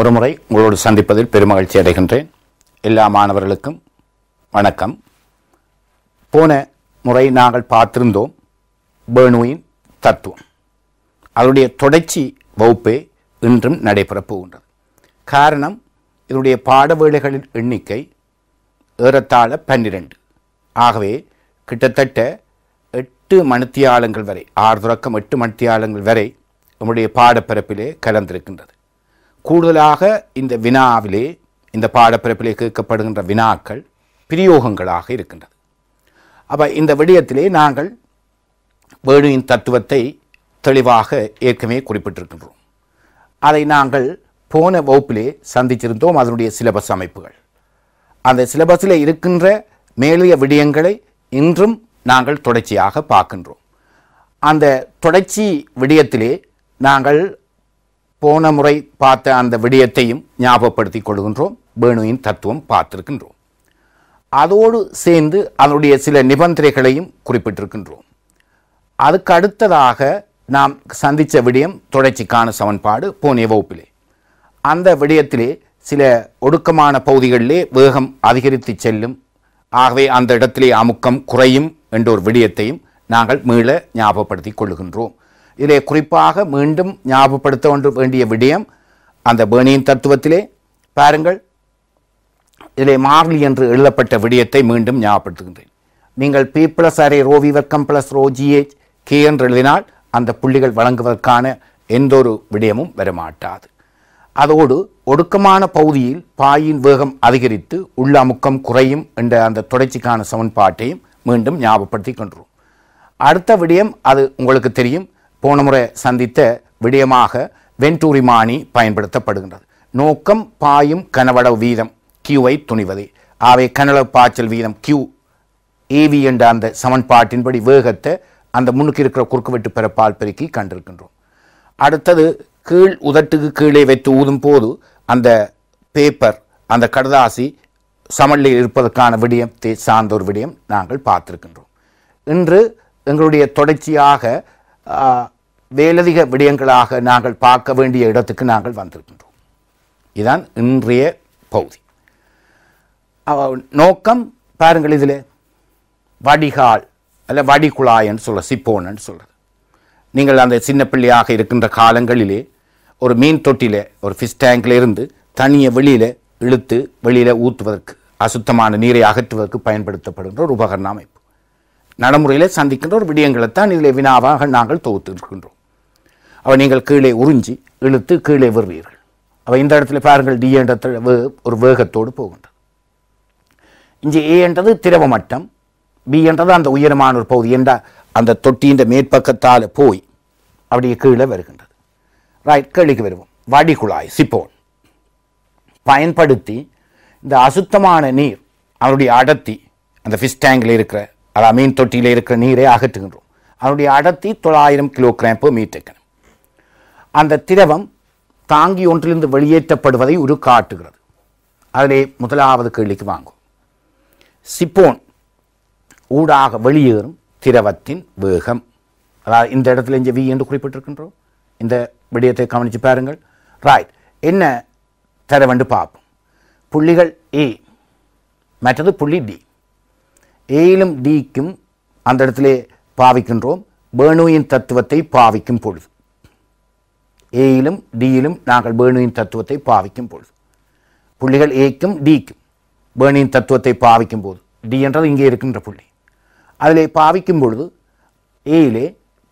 ஒரு முறை உங்களோடு சந்திப்பதில் பெருமகிழ்ச்சி அடைகின்றேன் எல்லா மாணவர்களுக்கும் வணக்கம் போன முறை நாங்கள் பார்த்திருந்தோம் பேணுவின் தத்துவம் அதனுடைய தொடர்ச்சி வகுப்பே இன்றும் நடைபெறப் போகின்றது காரணம் இதனுடைய பாடவேளைகளின் எண்ணிக்கை ஏறத்தாழ பன்னிரண்டு ஆகவே கிட்டத்தட்ட எட்டு மணித்தியாலங்கள் வரை ஆறு துறக்கம் எட்டு மணித்தியாலங்கள் வரை நம்முடைய பாடப்பரப்பிலே கலந்திருக்கின்றது கூடுதலாக இந்த வினாவிலே இந்த பாடப்பிறப்பிலே கேட்கப்படுகின்ற வினாக்கள் பிரயோகங்களாக இருக்கின்றது அப்போ இந்த விடயத்திலே நாங்கள் வேணுவின் தத்துவத்தை தெளிவாக ஏற்கனவே குறிப்பிட்டிருக்கின்றோம் அதை நாங்கள் போன வகுப்பிலே சந்திச்சிருந்தோம் அதனுடைய சிலபஸ் அமைப்புகள் அந்த சிலபஸில் இருக்கின்ற மேலிய விடயங்களை இன்றும் நாங்கள் தொடர்ச்சியாக பார்க்கின்றோம் அந்த தொடர்ச்சி விடயத்திலே நாங்கள் போன முறை பார்த்த அந்த விடயத்தையும் ஞாபகப்படுத்திக் கொள்கின்றோம் வேணுவின் தத்துவம் பார்த்திருக்கின்றோம் அதோடு சேர்ந்து அதனுடைய சில நிபந்தனைகளையும் குறிப்பிட்டிருக்கின்றோம் அதுக்கு அடுத்ததாக நாம் சந்தித்த விடயம் தொடர்ச்சிக்கான சமன்பாடு போன வகுப்பிலே அந்த விடயத்திலே சில ஒடுக்கமான பகுதிகளிலே வேகம் அதிகரித்து செல்லும் ஆகவே அந்த இடத்திலே அமுக்கம் குறையும் என்ற ஒரு விடயத்தையும் நாங்கள் மீள ஞாபகப்படுத்திக் கொள்ளுகின்றோம் இதிலே குறிப்பாக மீண்டும் ஞாபகப்படுத்த ஒன்று வேண்டிய விடயம் அந்த பேணியின் தத்துவத்திலே பாருங்கள் இதிலே மார்லி என்று எழுதப்பட்ட விடயத்தை மீண்டும் ஞாபகப்படுத்துகின்றேன் நீங்கள் பி பிளஸ் அரே ரோவி வர்க்கம் பிளஸ் ரோ கே என்று எழுதினால் அந்த புள்ளிகள் வழங்குவதற்கான எந்த ஒரு விடயமும் வரமாட்டாது அதோடு ஒடுக்கமான பகுதியில் பாயின் வேகம் அதிகரித்து உள்ள அமுக்கம் குறையும் என்ற அந்த தொடர்ச்சிக்கான சமன்பாட்டையும் மீண்டும் ஞாபகப்படுத்திக் கொண்டுரும் அடுத்த விடயம் அது உங்களுக்கு தெரியும் போன முறை சந்தித்த விடயமாக வெண்டூரி பயன்படுத்தப்படுகின்றது நோக்கம் பாயும் கனவளவு வீதம் கியூவை துணிவதே ஆவே கனளவு பாய்ச்சல் வீதம் கியூ ஏவி என்ற அந்த சமன்பாட்டின்படி வேகத்தை அந்த முன்னுக்கு இருக்கிற குறுக்குவெட்டு பிறப்பால் பெருக்கி கண்டிருக்கின்றோம் அடுத்தது கீழ் உதட்டுக்கு கீழே வைத்து ஊதும் போது அந்த பேப்பர் அந்த கடதாசி சமலில் இருப்பதற்கான விடயத்தை சார்ந்த ஒரு விடயம் நாங்கள் பார்த்துருக்கின்றோம் இன்று எங்களுடைய தொடர்ச்சியாக வேலதிக விடயங்களாக நாங்கள் பார்க்க வேண்டிய இடத்துக்கு நாங்கள் வந்திருக்கின்றோம் இதுதான் இன்றைய பகுதி நோக்கம் பாருங்கள் இதில் வடிகால் அல்ல வடிகுழாயன்னு சொல்ல சிப்போன்னு சொல்கிறது நீங்கள் அந்த சின்ன பிள்ளையாக இருக்கின்ற காலங்களிலே ஒரு மீன் தொட்டியில் ஒரு ஃபிஷ் டேங்கில் இருந்து தனியை வெளியில் இழுத்து வெளியில் ஊற்றுவதற்கு அசுத்தமான நீரை அகற்றுவதற்கு பயன்படுத்தப்படுகின்ற ஒரு உபகரண அமைப்பு நடைமுறையில் சந்திக்கின்ற ஒரு விடயங்களைத்தான் இதில் வினாவாக நாங்கள் இருக்கின்றோம் அவள் நீங்கள் கீழே உறிஞ்சி இழுத்து கீழே வருவீர்கள் அவள் இந்த இடத்துல பாருங்கள் டி என்ற வே ஒரு வேகத்தோடு போகின்றது இங்கே ஏ என்றது திரவ மட்டம் பி என்றது அந்த உயரமான ஒரு பகுதி என்ற அந்த தொட்டியின் மேற்பக்கத்தால் போய் அப்படியே கீழே வருகின்றது ரைட் கேள்விக்கு வருவோம் வடிகுழாய் சிப்போன் பயன்படுத்தி இந்த அசுத்தமான நீர் அவனுடைய அடர்த்தி அந்த ஃபிஷ் டேங்கில் இருக்கிற அதாவது மீன் தொட்டியில் இருக்கிற நீரை அகற்றுகின்றோம் அவனுடைய அடர்த்தி தொள்ளாயிரம் கிலோ பர் மீட்டருக்கு அந்த திரவம் தாங்கி ஒன்றிலிருந்து வெளியேற்றப்படுவதை ஒரு காட்டுகிறது அதிலே முதலாவது கேள்விக்கு வாங்கும் சிப்போன் ஊடாக வெளியேறும் திரவத்தின் வேகம் அதாவது இந்த இடத்துல இங்கே வி என்று குறிப்பிட்டிருக்கின்றோம் இந்த விடயத்தை கவனித்து பாருங்கள் ராய்ட் என்ன தரவண்டு பார்ப்போம் புள்ளிகள் ஏ மற்றது புள்ளி டி ஏயிலும் டிக்கும் அந்த இடத்திலே பாவிக்கின்றோம் பேணுவின் தத்துவத்தை பாவிக்கும் பொழுது ஏயிலும் டியிலும் நாங்கள் பேணுவின் தத்துவத்தை பாவிக்கும் பொழுது புள்ளிகள் ஏக்கும் டிக்கும் பேணியின் தத்துவத்தை பாவிக்கும் போது டி என்றது இங்கே இருக்கின்ற புள்ளி அதிலே பாவிக்கும் பொழுது ஏயிலே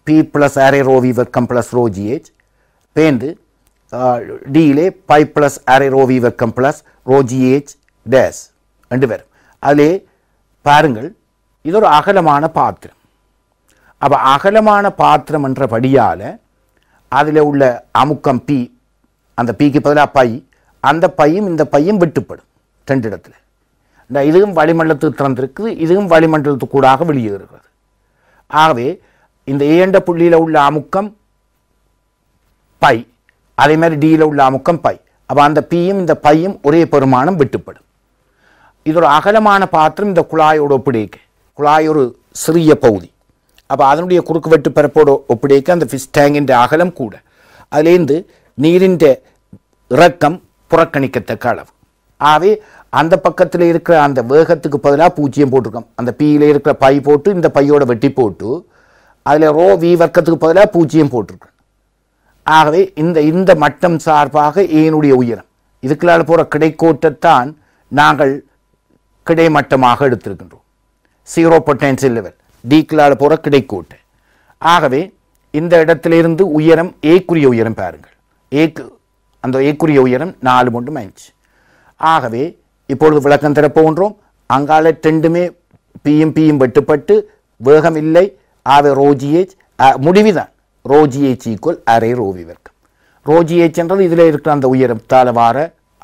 பி ப்ளஸ் அரே ரோவி வெக்கம் ப்ளஸ் ரோ ஜிஹெச் பேந்து டியிலே பை ப்ளஸ் அரே ரோவி வெக்கம் ப்ளஸ் ரோ ஜிஹெச் டேஸ் ரெண்டு பேரும் அதிலே பாருங்கள் இது ஒரு அகலமான பாத்திரம் அப்போ அகலமான பாத்திரம் என்றபடியால் அதில் உள்ள அமுக்கம் பி அந்த பிக்கு பதிலாக பை அந்த பையும் இந்த பையும் வெட்டுப்படும் ரெண்டு இடத்துல இந்த இதுவும் வளிமண்டலத்துக்கு திறந்திருக்குது இதுவும் வளிமண்டலத்துக்கு கூடாக வெளியேறுகிறது ஆகவே இந்த ஏண்ட புள்ளியில் உள்ள அமுக்கம் பை அதே மாதிரி டியில் உள்ள அமுக்கம் பை அப்போ அந்த பியும் இந்த பையும் ஒரே பெருமானம் வெட்டுப்படும் இதோட அகலமான பாத்திரம் இந்த குழாயோட ஒப்பிடிக்கு குழாய் ஒரு சிறிய பகுதி அப்போ அதனுடைய குறுக்குவெட்டு பரப்போடு ஒப்பிடைக்க அந்த ஃபிஷ் டேங்கின்ற அகலம் கூட அதுலேருந்து நீரின் இறக்கம் புறக்கணிக்கத்தக்க அளவு ஆகவே அந்த பக்கத்தில் இருக்கிற அந்த வேகத்துக்கு பதிலாக பூஜ்ஜியம் போட்டிருக்கோம் அந்த பீயில் இருக்கிற பை போட்டு இந்த பையோட வெட்டி போட்டு அதில் ரோ வி வர்க்கத்துக்கு பதிலாக பூஜ்ஜியம் போட்டிருக்கோம் ஆகவே இந்த இந்த மட்டம் சார்பாக ஏனுடைய உயரம் இதுக்குள்ளால் போகிற கிடைக்கோட்டத்தான் நாங்கள் கிடைமட்டமாக எடுத்திருக்கின்றோம் சீரோ பொட்டன்சியல் லெவல் டீக்களால் போகிற கிடைக்கோட்டு ஆகவே இந்த இடத்திலிருந்து உயரம் ஏக்குரிய உயரம் பாருங்கள் ஏக்கு அந்த ஏக்குரிய உயரம் நாலு மூன்று மைனஸ் ஆகவே இப்பொழுது விளக்கம் தரப்போன்றோம் அங்கால ரெண்டுமே பியும் பியும் வெட்டுப்பட்டு வேகம் இல்லை ஆவே ரோஜியேஜ் முடிவுதான் ரோஜியேஜ் ஈக்குவல் அரை ரோவி வர்க்கம் ரோஜியேஜ் என்றது இதில் இருக்கிற அந்த உயரத்தால் வார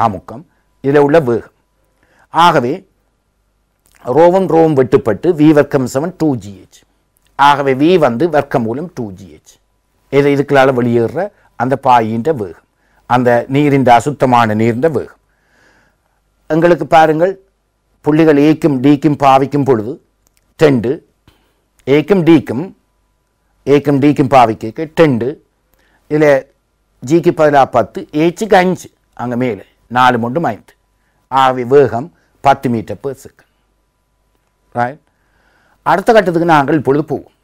அமுக்கம் இதில் உள்ள வேகம் ஆகவே ரோவும் ரோவும் வெட்டுப்பட்டு வி வர்க்கம் செவன் டூ ஜிஹெச் ஆகவே வி வந்து வர்க்கம் மூலம் டூ ஜிஹெச் இது இதுக்களால் வெளியேறுற அந்த பாயின்ற வேகம் அந்த நீரின் அசுத்தமான நீரின் வேகம் எங்களுக்கு பாருங்கள் புள்ளிகள் ஏக்கும் டிக்கும் பாவிக்கும் பொழுது டெண்டு ஏக்கும் டிக்கும் ஏக்கும் டிக்கும் பாவிக்க டெண்டு இதில் ஜிக்கு பதிலாக பத்து ஏச்சுக்கு அஞ்சு அங்கே மேலே நாலு மூன்று ஐந்து ஆகவே வேகம் பத்து மீட்டர் பேர் செகண்ட் ரைட் அடுத்த கட்டத்துக்கு நாங்கள் இப்பொழுது போவோம்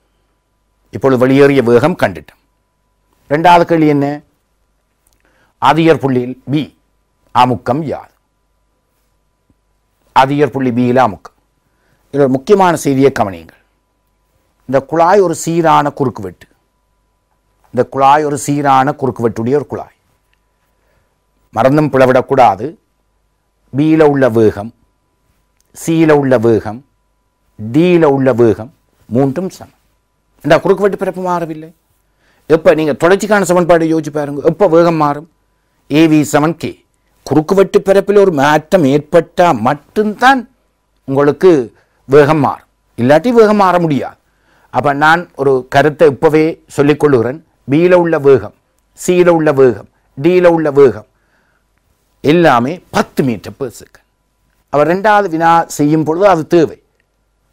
இப்பொழுது வெளியேறிய வேகம் கண்டுட்டோம் ரெண்டாவது கேள்வி என்ன அதிகர் புள்ளியில் பி அமுக்கம் யார் அதிகர் புள்ளி பியில் அமுக்கம் ஒரு முக்கியமான செய்தியை கவனியுங்கள் இந்த குழாய் ஒரு சீரான குறுக்கு வெட்டு இந்த குழாய் ஒரு சீரான குறுக்கு வெட்டுடைய ஒரு குழாய் மறந்தும் பிளவிடக்கூடாது பியில் உள்ள வேகம் சியில் உள்ள வேகம் டியில் உள்ள வேகம் மூன்றும் சமம் இந்த குறுக்குவெட்டு பிறப்பு மாறவில்லை எப்போ நீங்கள் தொடர்ச்சிக்கான சமன்பாடு யோசிச்சு பாருங்க எப்போ வேகம் மாறும் ஏவி செவன் கே குறுக்குவெட்டு பிறப்பில் ஒரு மாற்றம் ஏற்பட்டால் மட்டும்தான் உங்களுக்கு வேகம் மாறும் இல்லாட்டி வேகம் மாற முடியாது அப்போ நான் ஒரு கருத்தை இப்போவே சொல்லிக்கொள்ளுகிறேன் பியில் உள்ள வேகம் சியில் உள்ள வேகம் டியில் உள்ள வேகம் எல்லாமே பத்து மீட்டர் பேர் அவர் ரெண்டாவது வினா செய்யும் பொழுது அது தேவை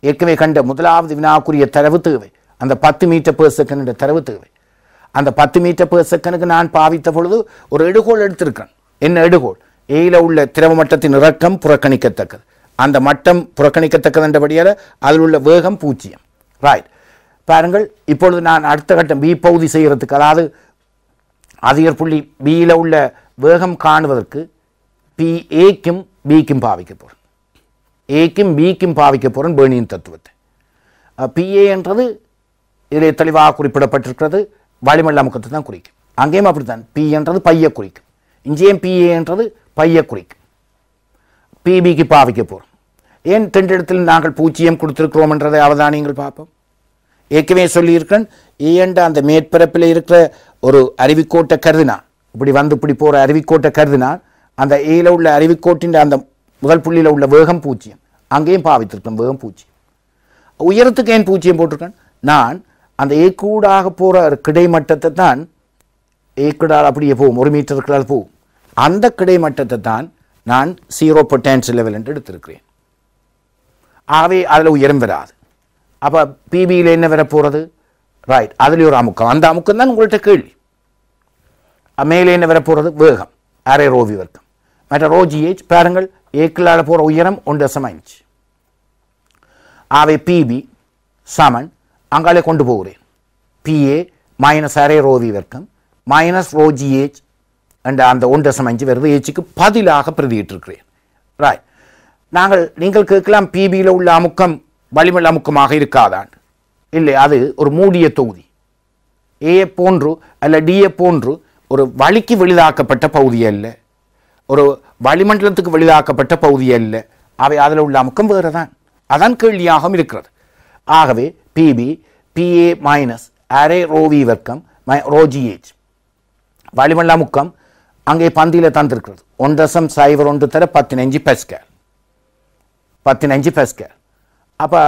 ஏற்கனவே கண்ட முதலாவது வினாக்குரிய தரவு தேவை அந்த பத்து மீட்டர் பேர் செகண்ட் தரவு தேவை அந்த பத்து மீட்டர் பேர் செகண்டுக்கு நான் பாவித்த பொழுது ஒரு எடுகோல் எடுத்திருக்கிறேன் என்ன எடுகோல் ஏயில உள்ள திரவ மட்டத்தின் இறக்கம் புறக்கணிக்கத்தக்கது அந்த மட்டம் புறக்கணிக்கத்தக்கது என்றபடியால் அதில் உள்ள வேகம் பூஜ்ஜியம் ரைட் பாருங்கள் இப்பொழுது நான் அடுத்த கட்டம் பி பகுதி செய்கிறதுக்கு அதாவது அதிகர் புள்ளி பியில் உள்ள வேகம் காணுவதற்கு பி ஏக்கும் பிக்கும் பாவிக்க போகிறேன் ஏக்கும் பிக்கும் பாவிக்க போகிறேன் பேணியின் தத்துவத்தை பிஏ என்றது இதில் தெளிவாக குறிப்பிடப்பட்டிருக்கிறது வளிமல்லா முகத்தை தான் குறிக்கும் அங்கேயும் அப்படித்தான் பி என்றது பைய குறிக்கும் இஞ்சியும் பிஏ என்றது பைய குறிக்கும் பிபிக்கு பாவிக்க போகிறோம் ஏன் தென்றிடத்தில் நாங்கள் பூச்சியம் கொடுத்துருக்கிறோம் என்றதை அவதானியங்கள் பார்ப்போம் ஏற்கனவே சொல்லியிருக்கிறேன் ஏண்ட அந்த மேற்பரப்பில் இருக்கிற ஒரு அருவிக்கோட்டை கருதினா இப்படி வந்து இப்படி போகிற அருவிக்கோட்டை கருதினான் அந்த ஏல உள்ள அருவிக்கோட்டின் அந்த முதல் புள்ளியில் உள்ள வேகம் பூஜ்ஜியம் அங்கேயும் பாவித்திருக்கேன் வேகம் பூஜ்ஜியம் உயரத்துக்கு ஏன் பூஜ்ஜியம் போட்டிருக்கேன் நான் அந்த ஏக்கூடாக போகிற கிடைமட்டத்தை தான் ஏக்கூடால் அப்படியே போவோம் ஒரு மீட்டர் இருக்கிறால் போகும் அந்த கிடைமட்டத்தை தான் நான் சீரோ பொட்டான்சியல் லெவல் என்று எடுத்திருக்கிறேன் ஆகவே அதில் உயரம் வராது அப்போ பிபியில் என்ன வர போகிறது ரைட் அதில் ஒரு அமுக்கம் அந்த அமுக்கம் தான் உங்கள்கிட்ட கேள்வி மேலே என்ன வர போகிறது வேகம் அரை ரோவி வர்க்கம் மற்ற ரோஜி ஏஜ் பாருங்கள் ඒ போற உயரம் උයනම් ஒன்று இன்ச் ஆவே பிபி சமன் அங்காலே கொண்டு போகிறேன் பிஏ மைனஸ் அரை ரோவி வர்க்கம் மைனஸ் ரோஜி ஏஜ் என்ற அந்த ஒன்று சமைஞ்சு வருது ஏச்சுக்கு பதிலாக பிரதியிட்டிருக்கிறேன் ராய் நாங்கள் நீங்கள் கேட்கலாம் பிபியில் உள்ள அமுக்கம் வலிமல் அமுக்கமாக இருக்காதான் இல்லை அது ஒரு மூடிய தொகுதி ஏ போன்று அல்ல டிஏ போன்று ஒரு வழிக்கு வெளிதாக்கப்பட்ட பகுதி அல்ல ஒரு வளிமண்டலத்துக்கு வெளியாக்கப்பட்ட பகுதி அல்ல அவை அதில் உள்ள அமுக்கம் வேறு தான் அதான் கேள்வியாகவும் இருக்கிறது ஆகவே பிபி பிஏ மைனஸ் அரே ரோவி வர்க்கம் ரோஜிஏஜ் வளிமண்டல அமுக்கம் அங்கே பந்தியில் தந்திருக்கிறது ஒன் சைவர் ஒன்று தர பதினஞ்சு பெஸ்கேல் பத்தினஞ்சு பெஸ்கேல் அப்போ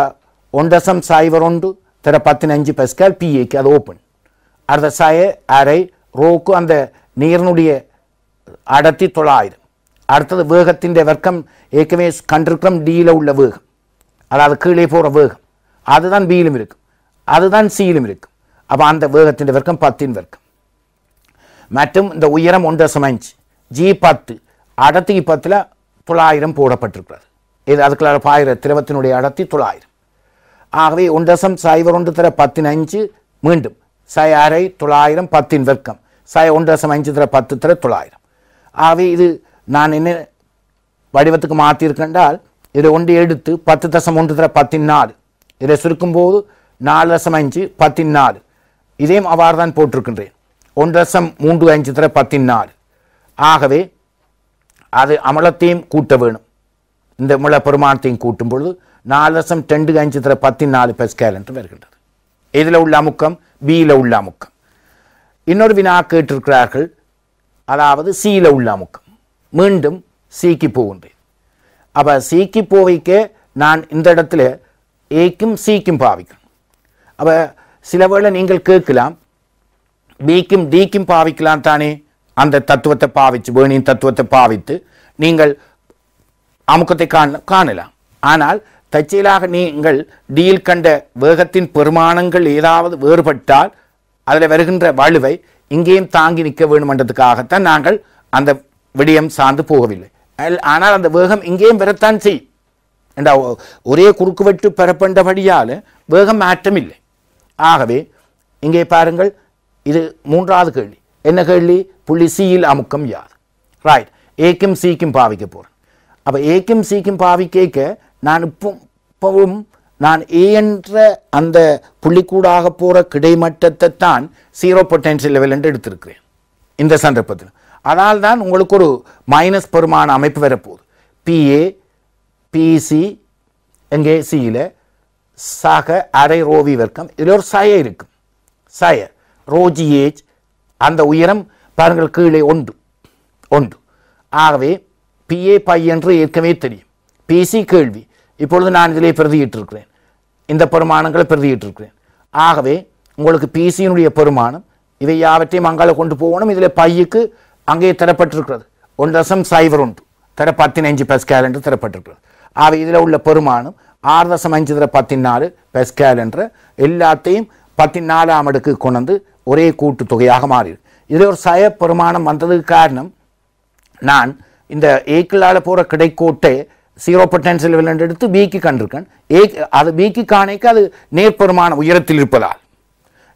ஒன் சைவர் ஒன்று தர பத்தினஞ்சு பெஸ்கேல் பிஏக்கு அது ஓப்பன் அடுத்த சாய அரை ரோக்கு அந்த நீரனுடைய அடர்த்தி தொள்ளாயிரம் அடுத்தது வேகத்தின் வர்க்கம் ஏற்கனவே கண்டிருக்கிறோம் டியில் உள்ள வேகம் அதாவது கீழே போகிற வேகம் அதுதான் பியிலும் இருக்கும் அதுதான் சியிலும் இருக்கும் அப்போ அந்த வேகத்தின் வர்க்கம் பத்தின் வர்க்கம் மற்றும் இந்த உயரம் ஒன்று சமைஞ்சு ஜி பத்து அடர்த்தி பத்தில் தொள்ளாயிரம் போடப்பட்டிருக்கிறது இது அதுக்குள்ள பாயிர திரவத்தினுடைய அடர்த்தி தொள்ளாயிரம் ஆகவே ஒன்றசம் சைவர் ஒன்று தர பத்தின் அஞ்சு மீண்டும் சை அரை தொள்ளாயிரம் பத்தின் வர்க்கம் சை ஒன்று அஞ்சு தர பத்து தர தொள்ளாயிரம் ஆகவே இது நான் என்ன வடிவத்துக்கு மாற்றியிருக்கென்றால் இதை ஒன்று எடுத்து பத்து தசம் ஒன்று தர நாலு இதை சுருக்கும்போது நாலு தசம் அஞ்சு பத்தி நாலு இதையும் அவ்வாறு தான் போட்டிருக்கின்றேன் ஒன்று தசம் மூன்று அஞ்சு தர நாலு ஆகவே அது அமலத்தையும் கூட்ட வேணும் இந்த முள பெருமானத்தையும் கூட்டும் பொழுது நாலு லட்சம் ரெண்டு அஞ்சு தர பத்தி நாலு பெஸ்கேல் என்று வருகின்றது இதில் உள்ள அமுக்கம் பியில் உள்ள அமுக்கம் இன்னொரு வினா கேட்டிருக்கிறார்கள் அதாவது சியில் உள்ள அமுக்கம் மீண்டும் சிக்கு போகின்றேன் அப்ப சிக்கு போவைக்க நான் இந்த இடத்துல ஏக்கும் சிக்கும் பாவிக்கணும் அப்ப சில வேளை நீங்கள் கேட்கலாம் பிக்கும் டிக்கும் பாவிக்கலாம் தானே அந்த தத்துவத்தை பாவித்து வேணியின் தத்துவத்தை பாவித்து நீங்கள் அமுக்கத்தை காண காணலாம் ஆனால் தச்சையிலாக நீங்கள் டீல் கண்ட வேகத்தின் பெருமானங்கள் ஏதாவது வேறுபட்டால் அதில் வருகின்ற வலுவை இங்கேயும் தாங்கி நிற்க வேணுமென்றதுக்காகத்தான் நாங்கள் அந்த விடயம் சார்ந்து போகவில்லை ஆனால் அந்த வேகம் இங்கேயும் வரத்தான் செய்யும் என்றா ஒரே குறுக்குவெட்டு பெறப்பண்டபடியால் வேகம் மாற்றம் இல்லை ஆகவே இங்கே பாருங்கள் இது மூன்றாவது கேள்வி என்ன கேள்வி புள்ளி சியில் அமுக்கம் யார் ரைட் ஏக்கும் சீக்கும் பாவிக்க போகிறேன் அப்போ ஏக்கும் சிக்கும் பாவிக்கேக்க நான் இப்போ இப்போவும் நான் ஏ என்ற அந்த புள்ளிக்கூடாக போகிற கிடைமட்டத்தை தான் சீரோ பொட்டன்சியல் லெவல் என்று எடுத்திருக்கிறேன் இந்த சந்தர்ப்பத்தில் அதனால் தான் உங்களுக்கு ஒரு மைனஸ் பெருமான அமைப்பு வரப்போகுது பிஏ பிசி எங்கே சியில் சாக அரை ரோவி வர்க்கம் இதில் ஒரு சய இருக்கும் சய ரோஜி ஏஜ் அந்த உயரம் பாருங்கள் கீழே ஒன்று ஒன்று ஆகவே பிஏ பை என்று ஏற்கனவே தெரியும் பிசி கேள்வி இப்பொழுது நான் இதிலே பிரதியிட்டிருக்கிறேன் இந்த பெருமானங்களை பிரதியிட்டிருக்கிறேன் ஆகவே உங்களுக்கு பிசியினுடைய பெருமானம் இவை யாவற்றையும் அங்கால கொண்டு போகணும் இதில் பையுக்கு அங்கே தரப்பட்டிருக்கிறது ஒன்று தசம் சைபர் ஒன்று தர பத்தினஞ்சு பெஸ்கேல் என்று தரப்பட்டிருக்கிறது ஆக இதில் உள்ள பெருமானம் ஆறு தசம் அஞ்சு தர பதினாலு பெஸ்கேல் என்ற எல்லாத்தையும் நாலாம் அடுக்கு கொண்டு ஒரே கூட்டு தொகையாக மாறிடு இதில் ஒரு சய பெருமானம் வந்ததுக்கு காரணம் நான் இந்த ஏக்கிளால் போகிற கிடைக்கோட்டை ஜீரோ பொட்டன்சியல் எடுத்து பீக்கு கண்டிருக்கேன் ஏ அது பீக்கு காணைக்கு அது நேர்பெருமான உயரத்தில் இருப்பதால்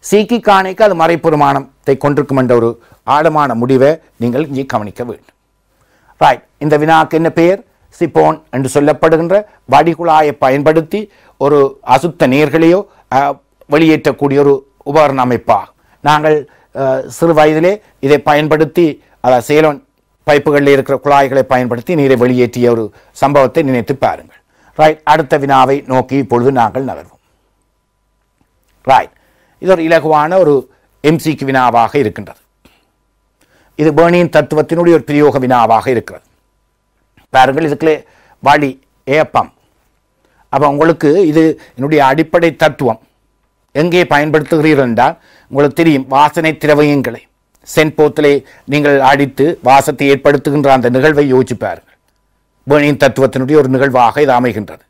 சீக்கி காணிக்க அது மறைப்புருமானத்தை கொண்டிருக்கும் என்ற ஒரு ஆழமான முடிவை நீங்கள் இங்கே கவனிக்க வேண்டும் ரைட் இந்த வினாக்கு என்ன பெயர் சிப்போன் என்று சொல்லப்படுகின்ற வடிகுழாயை பயன்படுத்தி ஒரு அசுத்த நீர்களையோ வெளியேற்றக்கூடிய ஒரு உபகரண அமைப்பாக நாங்கள் சிறு வயதிலே இதை பயன்படுத்தி அதாவது சேலோன் பைப்புகளில் இருக்கிற குழாய்களை பயன்படுத்தி நீரை வெளியேற்றிய ஒரு சம்பவத்தை நினைத்து பாருங்கள் ரைட் அடுத்த வினாவை நோக்கி இப்பொழுது நாங்கள் நகர்வோம் ரைட் இது ஒரு இலகுவான ஒரு எம்சிக்கு வினாவாக இருக்கின்றது இது பேர்னியின் தத்துவத்தினுடைய ஒரு பிரயோக வினாவாக இருக்கிறது பாருங்கள் இதுக்குள்ளே வழி ஏப்பம் அப்போ உங்களுக்கு இது என்னுடைய அடிப்படை தத்துவம் எங்கே பயன்படுத்துகிறீர்கள் என்றால் உங்களுக்கு தெரியும் வாசனை திரவியங்களை சென்போத்திலே நீங்கள் அடித்து வாசத்தை ஏற்படுத்துகின்ற அந்த நிகழ்வை யோசிப்பார்கள் பேணியின் தத்துவத்தினுடைய ஒரு நிகழ்வாக இது அமைகின்றது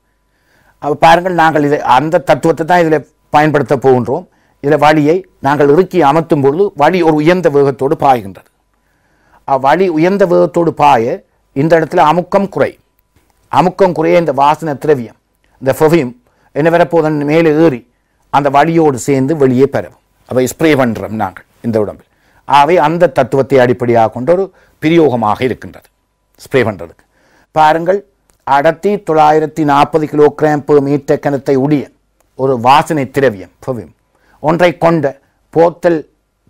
அப்போ பாருங்கள் நாங்கள் இது அந்த தத்துவத்தை தான் இதில் பயன்படுத்த போகின்றோம் இந்த வழியை நாங்கள் இறுக்கி அமர்த்தும் பொழுது வழி ஒரு உயர்ந்த வேகத்தோடு பாய்கின்றது வழி உயர்ந்த வேகத்தோடு பாய இந்த இடத்துல அமுக்கம் குறை அமுக்கம் குறைய இந்த வாசன திரவியம் இந்த ஃபெவியும் என்ன வரப்போதன் மேலே ஏறி அந்த வழியோடு சேர்ந்து வெளியே பெறவும் அவை ஸ்ப்ரே பண்ணுறோம் நாங்கள் இந்த உடம்பில் அவை அந்த தத்துவத்தை அடிப்படையாக கொண்ட ஒரு பிரயோகமாக இருக்கின்றது ஸ்ப்ரே பண்ணுறதுக்கு பாருங்கள் அடர்த்தி தொள்ளாயிரத்தி நாற்பது கிலோ கிராம் மீட்டர் கணத்தை உடைய ஒரு வாசனை திரவியம் ஃபெவியம் ஒன்றை கொண்ட போத்தல்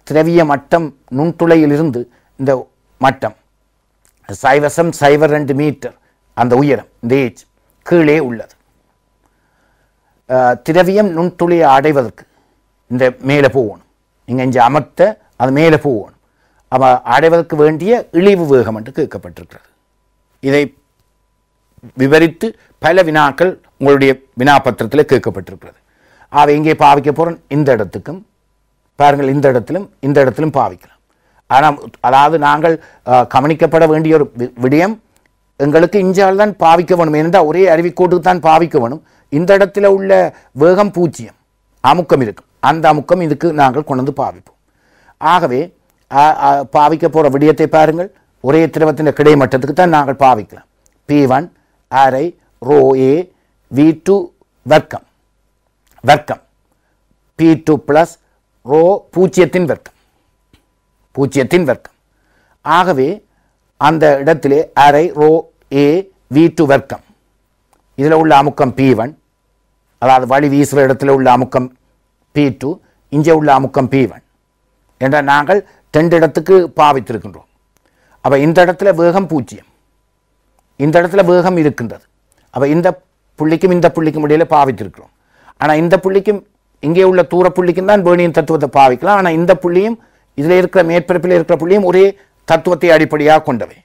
திரவிய மட்டம் நுண்துளையிலிருந்து இந்த மட்டம் சைவசம் சைவர் ரெண்டு மீட்டர் அந்த உயரம் இந்த ஏஜ் கீழே உள்ளது திரவியம் நுண்துளையை அடைவதற்கு இந்த மேலே போகணும் நீங்கள் இங்கே அமர்த்த அது மேலே போகணும் அவ அடைவதற்கு வேண்டிய இழிவு வேகம் என்று கேட்கப்பட்டிருக்கிறது இதை விவரித்து பல வினாக்கள் உங்களுடைய வினாபத்திரத்தில் கேட்கப்பட்டிருக்கிறது அவை இங்கே பாவிக்க போகிறோம் இந்த இடத்துக்கும் பாருங்கள் இந்த இடத்திலும் இந்த இடத்திலும் பாவிக்கலாம் ஆனால் அதாவது நாங்கள் கவனிக்கப்பட வேண்டிய ஒரு விடயம் எங்களுக்கு இஞ்சால் தான் பாவிக்க வேணும் ஏனென்றால் ஒரே அருவிக்கோட்டுக்கு தான் பாவிக்க வேணும் இந்த இடத்துல உள்ள வேகம் பூஜ்ஜியம் அமுக்கம் இருக்கும் அந்த அமுக்கம் இதுக்கு நாங்கள் கொண்டு பாவிப்போம் ஆகவே பாவிக்க போகிற விடயத்தை பாருங்கள் ஒரே திரவத்தின் கிடைமட்டத்துக்கு தான் நாங்கள் பாவிக்கலாம் பி ஒன் அரை ரோ ஏ வி டூ வர்க்கம் வர்க்கம் பி டூ பிளஸ் ரோ பூஜ்ஜியத்தின் வர்க்கம் பூஜ்ஜியத்தின் வர்க்கம் ஆகவே அந்த இடத்திலே அரை ரோ ஏ வி டூ வர்க்கம் இதில் உள்ள அமுக்கம் பி ஒன் அதாவது வழி வீசுகிற இடத்துல உள்ள அமுக்கம் பி டூ இங்கே உள்ள அமுக்கம் பி ஒன் என்ற நாங்கள் ரெண்டு இடத்துக்கு பாவித்திருக்கின்றோம் அப்போ இந்த இடத்துல வேகம் பூஜ்ஜியம் இந்த இடத்துல வேகம் இருக்கின்றது அப்போ இந்த புள்ளிக்கும் இந்த புள்ளிக்கும் இடையில் பாவித்திருக்கிறோம் ஆனால் இந்த புள்ளிக்கும் இங்கே உள்ள தூர புள்ளிக்கும் தான் பேர்னியின் தத்துவத்தை பாவிக்கலாம் ஆனால் இந்த புள்ளியும் இதில் இருக்கிற மேற்பரப்பில் இருக்கிற புள்ளியும் ஒரே தத்துவத்தை அடிப்படையாக கொண்டவை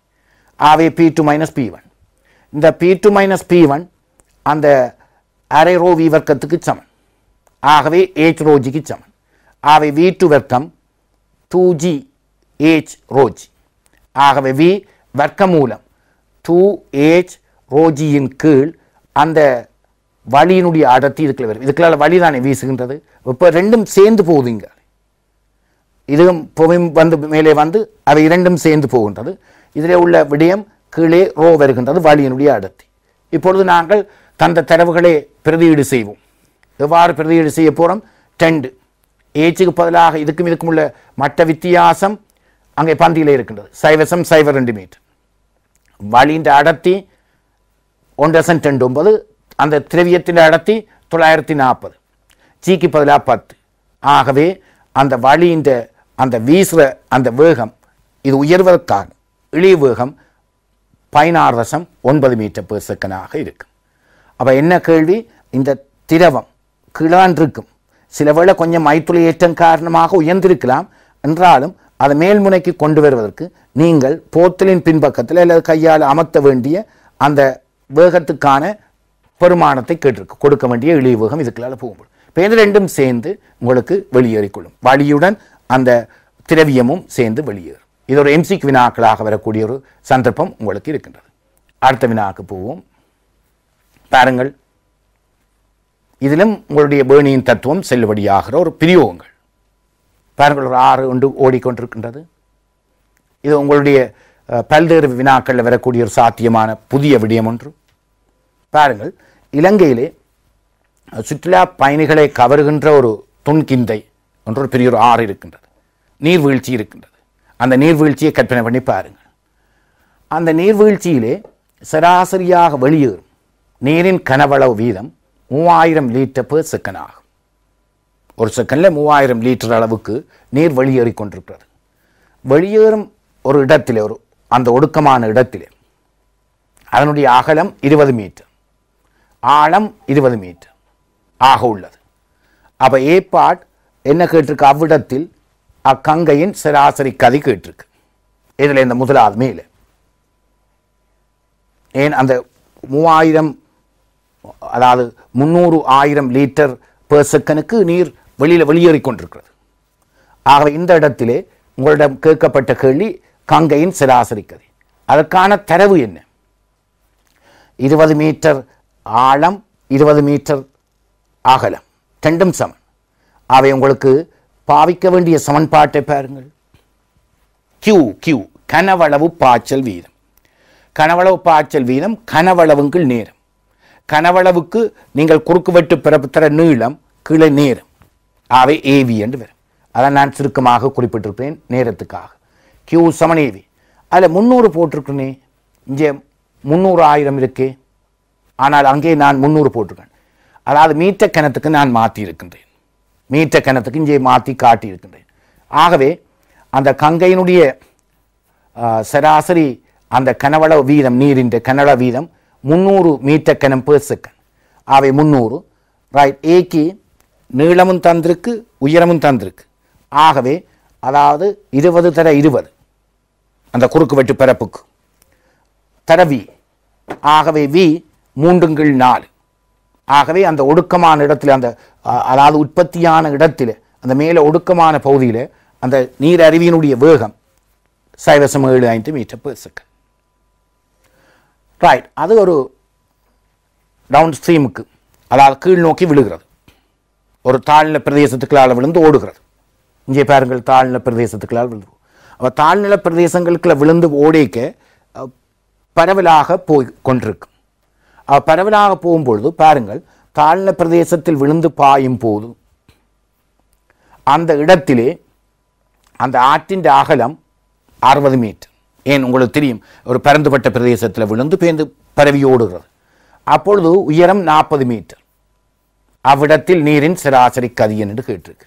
ஆவே P two minus P one இந்த P two minus P one அந்த அரை ரோ வி வர்க்கத்துக்கு சமன் ஆகவே ஏச் ரோஜிக்கு சமன் ஆவே வி டூ வர்க்கம் டூ ஜி ஏச் ரோஜி ஆகவே வி வர்க்க மூலம் டூ ஏச் ரோஜியின் கீழ் அந்த வழியினுடைய அடர்த்தி இதுக்குள்ள வரும் இதுக்குள்ள வழி தானே வீசுகின்றது இப்போ ரெண்டும் சேர்ந்து இங்கே இதுவும் புவியும் வந்து மேலே வந்து அவை இரண்டும் சேர்ந்து போகின்றது இதில் உள்ள விடயம் கீழே ரோ வருகின்றது வழியினுடைய அடர்த்தி இப்பொழுது நாங்கள் தந்த தரவுகளை பிரதியீடு செய்வோம் எவ்வாறு பிரதியீடு செய்ய போகிறோம் டெண்டு ஏச்சுக்கு பதிலாக இதுக்கும் இதுக்கும் உள்ள மற்ற வித்தியாசம் அங்கே பந்தியில் இருக்கின்றது சைவசம் சைவ ரெண்டு மீட்டர் வழியின் அடர்த்தி ஒன்றசன் டெண்டு ஒன்பது அந்த திரவியத்தின் அடர்த்தி தொள்ளாயிரத்தி நாற்பது ஜிக்கு பதிலாக பத்து ஆகவே அந்த வழியின் அந்த வீசுகிற அந்த வேகம் இது உயர்வதற்காக இழிவு வேகம் பதினாறு ரசம் ஒன்பது மீட்டர் பெர் செகண்டாக இருக்கும் அப்போ என்ன கேள்வி இந்த திரவம் கிழான்றிருக்கும் சில வேளை கொஞ்சம் மைத்துளை ஏற்றம் காரணமாக உயர்ந்திருக்கலாம் என்றாலும் அதை மேல்முனைக்கு கொண்டு வருவதற்கு நீங்கள் போத்தலின் பின்பக்கத்தில் அல்லது கையால் அமர்த்த வேண்டிய அந்த வேகத்துக்கான பெருமானத்தை கேட்டிருக்கு கொடுக்க வேண்டிய இழிவுகம் இதுக்குள்ளால் போகும்போது இப்போ இந்த ரெண்டும் சேர்ந்து உங்களுக்கு வெளியேறிக்கொள்ளும் வழியுடன் அந்த திரவியமும் சேர்ந்து வெளியேறும் இது ஒரு எம்சிக் வினாக்களாக வரக்கூடிய ஒரு சந்தர்ப்பம் உங்களுக்கு இருக்கின்றது அடுத்த வினாக்கு போவோம் பாருங்கள் இதிலும் உங்களுடைய பேணியின் தத்துவம் செல்லுபடியாகிற ஒரு பிரியோகங்கள் பாருங்கள் ஒரு ஆறு ஒன்று ஓடிக்கொண்டிருக்கின்றது இது உங்களுடைய பல்வேறு வினாக்களில் வரக்கூடிய ஒரு சாத்தியமான புதிய விடயம் ஒன்று பாருங்கள் இலங்கையிலே சுற்றுலா பயணிகளை கவருகின்ற ஒரு துண்கிந்தை என்ற ஒரு பெரிய ஒரு ஆறு இருக்கின்றது நீர்வீழ்ச்சி இருக்கின்றது அந்த நீர்வீழ்ச்சியை கற்பனை பண்ணி பாருங்கள் அந்த நீர்வீழ்ச்சியிலே சராசரியாக வெளியேறும் நீரின் கனவளவு வீதம் மூவாயிரம் லீட்டர் பேர் செகண்ட் ஆகும் ஒரு செகண்டில் மூவாயிரம் லீட்டர் அளவுக்கு நீர் வெளியேறி கொண்டிருக்கிறது வெளியேறும் ஒரு இடத்திலே ஒரு அந்த ஒடுக்கமான இடத்திலே அதனுடைய அகலம் இருபது மீட்டர் ஆழம் இருபது மீட்டர் ஆக உள்ளது அப்போ ஏற்பாட் என்ன கேட்டிருக்கு அவ்விடத்தில் அக்கங்கையின் சராசரி கதை கேட்டிருக்கு இதில் இந்த முதலாவது மேல ஏன் அந்த மூவாயிரம் அதாவது முந்நூறு ஆயிரம் லிட்டர் பெர் செகனுக்கு நீர் வெளியில் வெளியேறி கொண்டிருக்கிறது ஆகவே இந்த இடத்திலே உங்களிடம் கேட்கப்பட்ட கேள்வி கங்கையின் சராசரி கதை அதற்கான தரவு என்ன இருபது மீட்டர் ஆழம் இருபது மீட்டர் அகலம் ரெண்டும் சமன் அவை உங்களுக்கு பாவிக்க வேண்டிய சமன்பாட்டை பாருங்கள் கியூ கியூ கனவளவு பாய்ச்சல் வீதம் கனவளவு பாய்ச்சல் வீதம் கனவளவுங்கள் நேரம் கனவளவுக்கு நீங்கள் குறுக்குவெட்டு பிறப்புத்தர நீளம் கிளை நேரம் அவை ஏவி என்று வரும் அதை நான் சுருக்கமாக குறிப்பிட்டிருப்பேன் நேரத்துக்காக கியூ சமன் ஏவி அதில் முந்நூறு போட்டிருக்குனே இங்கே முந்நூறு ஆயிரம் இருக்கே ஆனால் அங்கே நான் முந்நூறு போட்டிருக்கேன் அதாவது மீட்ட கணத்துக்கு நான் மாற்றி இருக்கின்றேன் மீட்ட கிணத்துக்கு இங்கே மாற்றி காட்டியிருக்கின்றேன் ஆகவே அந்த கங்கையினுடைய சராசரி அந்த கனவள வீதம் நீரின் கனவள வீதம் முந்நூறு மீட்ட கிணம் பெர் செகண்ட் அவை முந்நூறு ரைட் ஏக்கு நீளமும் தந்திருக்கு உயரமும் தந்திருக்கு ஆகவே அதாவது இருபது தர இருபது அந்த குறுக்கு வெட்டு பரப்புக்கு தர வி ஆகவே வி மூன்றுங்கள் நாலு ஆகவே அந்த ஒடுக்கமான இடத்துல அந்த அதாவது உற்பத்தியான இடத்தில் அந்த மேலே ஒடுக்கமான பகுதியில் அந்த நீர் அருவியினுடைய வேகம் சைவசம் ஏழு ஐந்து மீட்டர் பெர் செகண்ட் ரைட் அது ஒரு டவுன் ஸ்ட்ரீமுக்கு அதாவது கீழ் நோக்கி விழுகிறது ஒரு தாழ்நில பிரதேசத்துக்களால் விழுந்து ஓடுகிறது இங்கே பாருங்கள் தாழ்நில பிரதேசத்துக்களால் விழுந்து அப்போ தாழ்நில பிரதேசங்களுக்குள்ள விழுந்து ஓடிக்க பரவலாக போய் கொண்டிருக்கு பரவலாக போகும்பொழுது பாருங்கள் தாழ்ந்த பிரதேசத்தில் விழுந்து பாயும் போது அந்த இடத்திலே அந்த ஆற்றின் அகலம் அறுபது மீட்டர் ஏன் உங்களுக்கு தெரியும் ஒரு பரந்துபட்ட பிரதேசத்தில் விழுந்து பேந்து பரவி ஓடுகிறது அப்பொழுது உயரம் நாற்பது மீட்டர் அவ்விடத்தில் நீரின் சராசரி கதி என்று கேட்டிருக்கு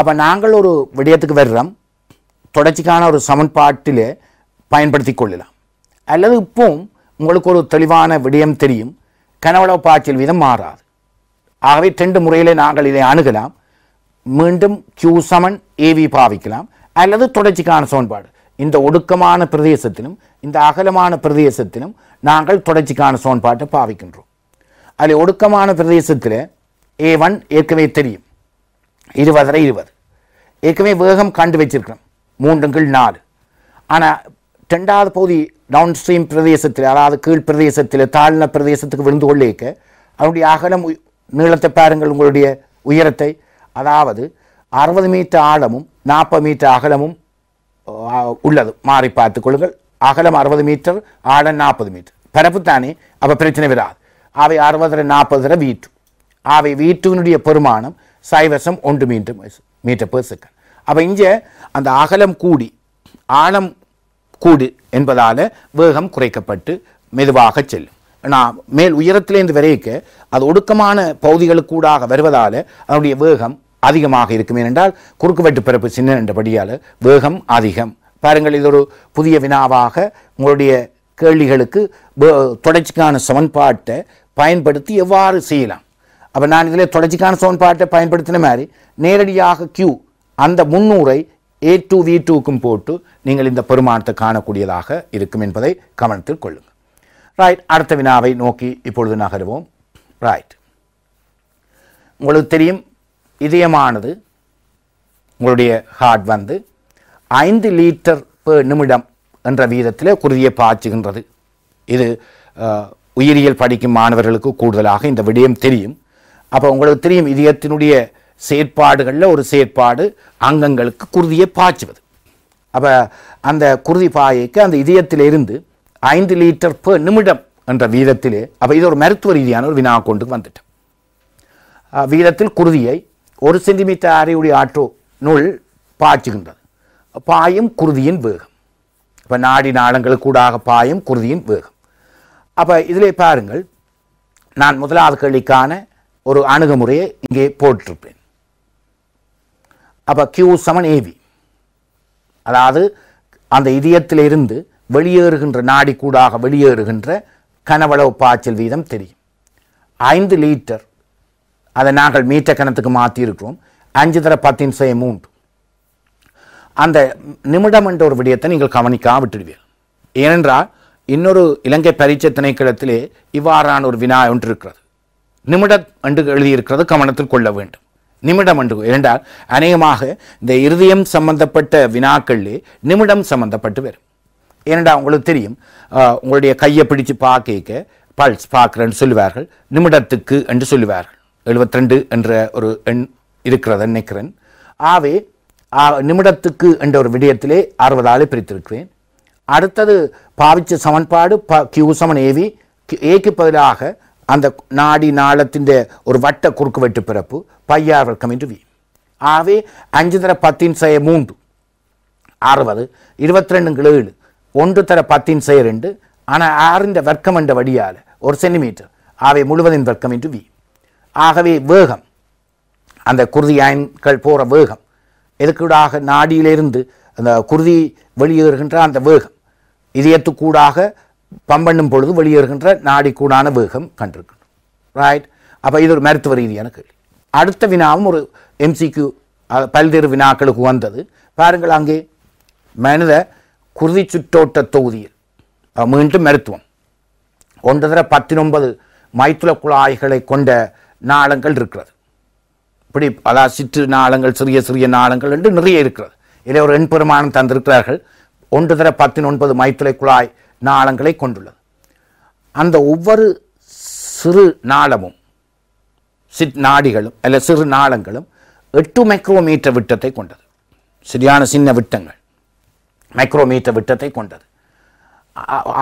அப்போ நாங்கள் ஒரு விடயத்துக்கு வர்றோம் தொடர்ச்சிக்கான ஒரு சமன்பாட்டில் பயன்படுத்தி கொள்ளலாம் அல்லது இப்போவும் உங்களுக்கு ஒரு தெளிவான விடயம் தெரியும் கனவளவு பாய்ச்சல் வீதம் மாறாது ஆகவே ரெண்டு முறையிலே நாங்கள் இதை அணுகலாம் மீண்டும் கியூ சமன் ஏவி பாவிக்கலாம் அல்லது தொடர்ச்சிக்கான சமன்பாடு இந்த ஒடுக்கமான பிரதேசத்திலும் இந்த அகலமான பிரதேசத்திலும் நாங்கள் தொடர்ச்சிக்கான சமன்பாட்டை பாவிக்கின்றோம் அதில் ஒடுக்கமான பிரதேசத்தில் ஏ ஒன் ஏற்கனவே தெரியும் இருபதரை இருபது ஏற்கனவே வேகம் கண்டு வச்சிருக்கிறோம் மூன்றுங்கள் நாலு ஆனால் ரெண்டாவது பகுதி டவுன் ஸ்ட்ரீம் பிரதேசத்தில் அதாவது கீழ் பிரதேசத்தில் தாழ்ந்த பிரதேசத்துக்கு விழுந்து கொள்ளேக்க அவனுடைய அகலம் நீளத்தை பாருங்கள் உங்களுடைய உயரத்தை அதாவது அறுபது மீட்டர் ஆழமும் நாற்பது மீட்டர் அகலமும் உள்ளது மாறி பார்த்து கொள்ளுங்கள் அகலம் அறுபது மீட்டர் ஆழம் நாற்பது மீட்டர் பரப்பு அப்போ பிரச்சனை வராது அவை அறுபதுல நாற்பதுல வீட்டு அவை வீட்டுனுடைய பெருமானம் சைவசம் ஒன்று மீட்டர் மீட்டர் பெர் அப்போ இங்கே அந்த அகலம் கூடி ஆழம் கூடு என்பதால் வேகம் குறைக்கப்பட்டு மெதுவாக செல்லும் நான் மேல் உயரத்திலேருந்து வரைக்க அது ஒடுக்கமான பகுதிகளுக்கூடாக வருவதால் அதனுடைய வேகம் அதிகமாக இருக்கும் ஏனென்றால் குறுக்குவெட்டு பிறப்பு சின்ன என்றபடியால் வேகம் அதிகம் பாருங்கள் இது ஒரு புதிய வினாவாக உங்களுடைய கேள்விகளுக்கு தொடர்ச்சிக்கான சமன்பாட்டை பயன்படுத்தி எவ்வாறு செய்யலாம் அப்போ நான் இதில் தொடர்ச்சிக்கான சமன்பாட்டை பயன்படுத்தின மாதிரி நேரடியாக கியூ அந்த முன்னூரை ஏ டூ வி டூக்கும் போட்டு நீங்கள் இந்த பெருமானத்தை காணக்கூடியதாக இருக்கும் என்பதை கவனத்தில் கொள்ளுங்கள் ரைட் அடுத்த வினாவை நோக்கி இப்பொழுது நகருவோம் ரைட் உங்களுக்கு தெரியும் இதயமானது உங்களுடைய ஹார்ட் வந்து ஐந்து லீட்டர் பெர் நிமிடம் என்ற வீதத்தில் குருதியை பாய்ச்சுகின்றது இது உயிரியல் படிக்கும் மாணவர்களுக்கு கூடுதலாக இந்த விடயம் தெரியும் அப்போ உங்களுக்கு தெரியும் இதயத்தினுடைய செயற்பாடுகளில் ஒரு செயற்பாடு அங்கங்களுக்கு குருதியை பாய்ச்சுவது அப்போ அந்த குருதி பாயைக்கு அந்த இதயத்திலிருந்து ஐந்து லிட்டர் பெர் நிமிடம் என்ற வீதத்தில் அப்போ இது ஒரு மருத்துவ ரீதியான ஒரு வினா கொண்டு வந்துட்டோம் வீதத்தில் குருதியை ஒரு சென்டிமீட்டர் அறையுடைய ஆற்றோ நூல் பாய்ச்சுகின்றது பாயும் குருதியின் வேகம் இப்போ நாடி நாளங்களுக்கூடாக பாயும் குருதியின் வேகம் அப்போ இதிலே பாருங்கள் நான் முதலாவது கேள்விக்கான ஒரு அணுகுமுறையை இங்கே போட்டிருப்பேன் அப்போ கியூ சமன் ஏவி அதாவது அந்த இதயத்திலிருந்து வெளியேறுகின்ற நாடி கூடாக வெளியேறுகின்ற கனவளவு பாய்ச்சல் வீதம் தெரியும் ஐந்து லீட்டர் அதை நாங்கள் மீட்டர் கணத்துக்கு மாற்றியிருக்கிறோம் அஞ்சு தர பத்தின் செய்ய மூன்று அந்த நிமிடம் என்ற ஒரு விடயத்தை நீங்கள் கவனிக்கா விட்டுடுவீர்கள் ஏனென்றால் இன்னொரு இலங்கை பரீட்சை திணைக்களத்திலே இவ்வாறான ஒரு வினா ஒன்று இருக்கிறது நிமிடம் என்று எழுதியிருக்கிறது கவனத்தில் கொள்ள வேண்டும் நிமிடம் என்று இரண்டால் அநேகமாக இந்த இருதயம் சம்பந்தப்பட்ட வினாக்களிலே நிமிடம் சம்பந்தப்பட்டு வரும் ஏனெண்டா உங்களுக்கு தெரியும் உங்களுடைய கையை பிடிச்சு பார்க்க பல்ஸ் பார்க்குறேன்னு சொல்லுவார்கள் நிமிடத்துக்கு என்று சொல்லுவார்கள் எழுபத்தி ரெண்டு என்ற ஒரு எண் இருக்கிறத நினைக்கிறேன் ஆவே நிமிடத்துக்கு என்ற ஒரு விடயத்திலே அறுபதாலே பிரித்திருக்கிறேன் அடுத்தது பாவிச்ச சமன்பாடு ப கியூ சமன் ஏவி ஏக்கு பதிலாக அந்த வட்ட குறுக்கு வெட்டு பிறப்பு பையார் വെട്ടിപ്പിറപ്പ് പയ്യാർ வீ ഇൻ്റർവ്യൂ அஞ்சு தர பத்தின் പത്തിൻ மூன்று அறுபது இருபத்தி ഇരുപത്തിരണ്ടും ஏழு ஒன்று தர பத்தின் സയ ரெண்டு ஆனால் ஆறின் என்ற வடியால் ஒரு சென்டிமீட்டர் ஆகவே முழுவதின் வர்க்கம் என்று வி ஆகவே வேகம் அந்த குருதி ஆயன்கள் போகிற வேகம் எதுக்கூடாக நாடியிலிருந்து அந்த குருதி வெளியேறுகின்ற அந்த வேகம் இதயத்துக்கூடாக பம்பண்ணும் பொழுது வெளியேறுகின்ற நாடிக்கூடான வேகம் கண்டிருக்கணும் ரைட் அப்போ இது ஒரு மருத்துவ ரீதியான கேள்வி அடுத்த வினாவும் ஒரு எம்சிக்கு பல்வேறு வினாக்களுக்கு வந்தது பாருங்கள் அங்கே மனித குருதி சுற்றோட்ட தொகுதியில் மீண்டும் மருத்துவம் ஒன்றதர பத்தினொன்பது மைத்துல குழாய்களை கொண்ட நாளங்கள் இருக்கிறது இப்படி அதாவது சிற்று நாளங்கள் சிறிய சிறிய நாளங்கள் என்று நிறைய இருக்கிறது இதில் ஒரு எண் பெருமானம் தந்திருக்கிறார்கள் ஒன்று தர பத்தினொன்பது மைத்துளை குழாய் நாளங்களை கொண்டுள்ளது அந்த ஒவ்வொரு சிறு நாளமும் சிற் நாடிகளும் அல்ல சிறு நாளங்களும் எட்டு மைக்ரோமீட்டர் விட்டத்தை கொண்டது சரியான சின்ன விட்டங்கள் மைக்ரோமீட்டர் விட்டத்தை கொண்டது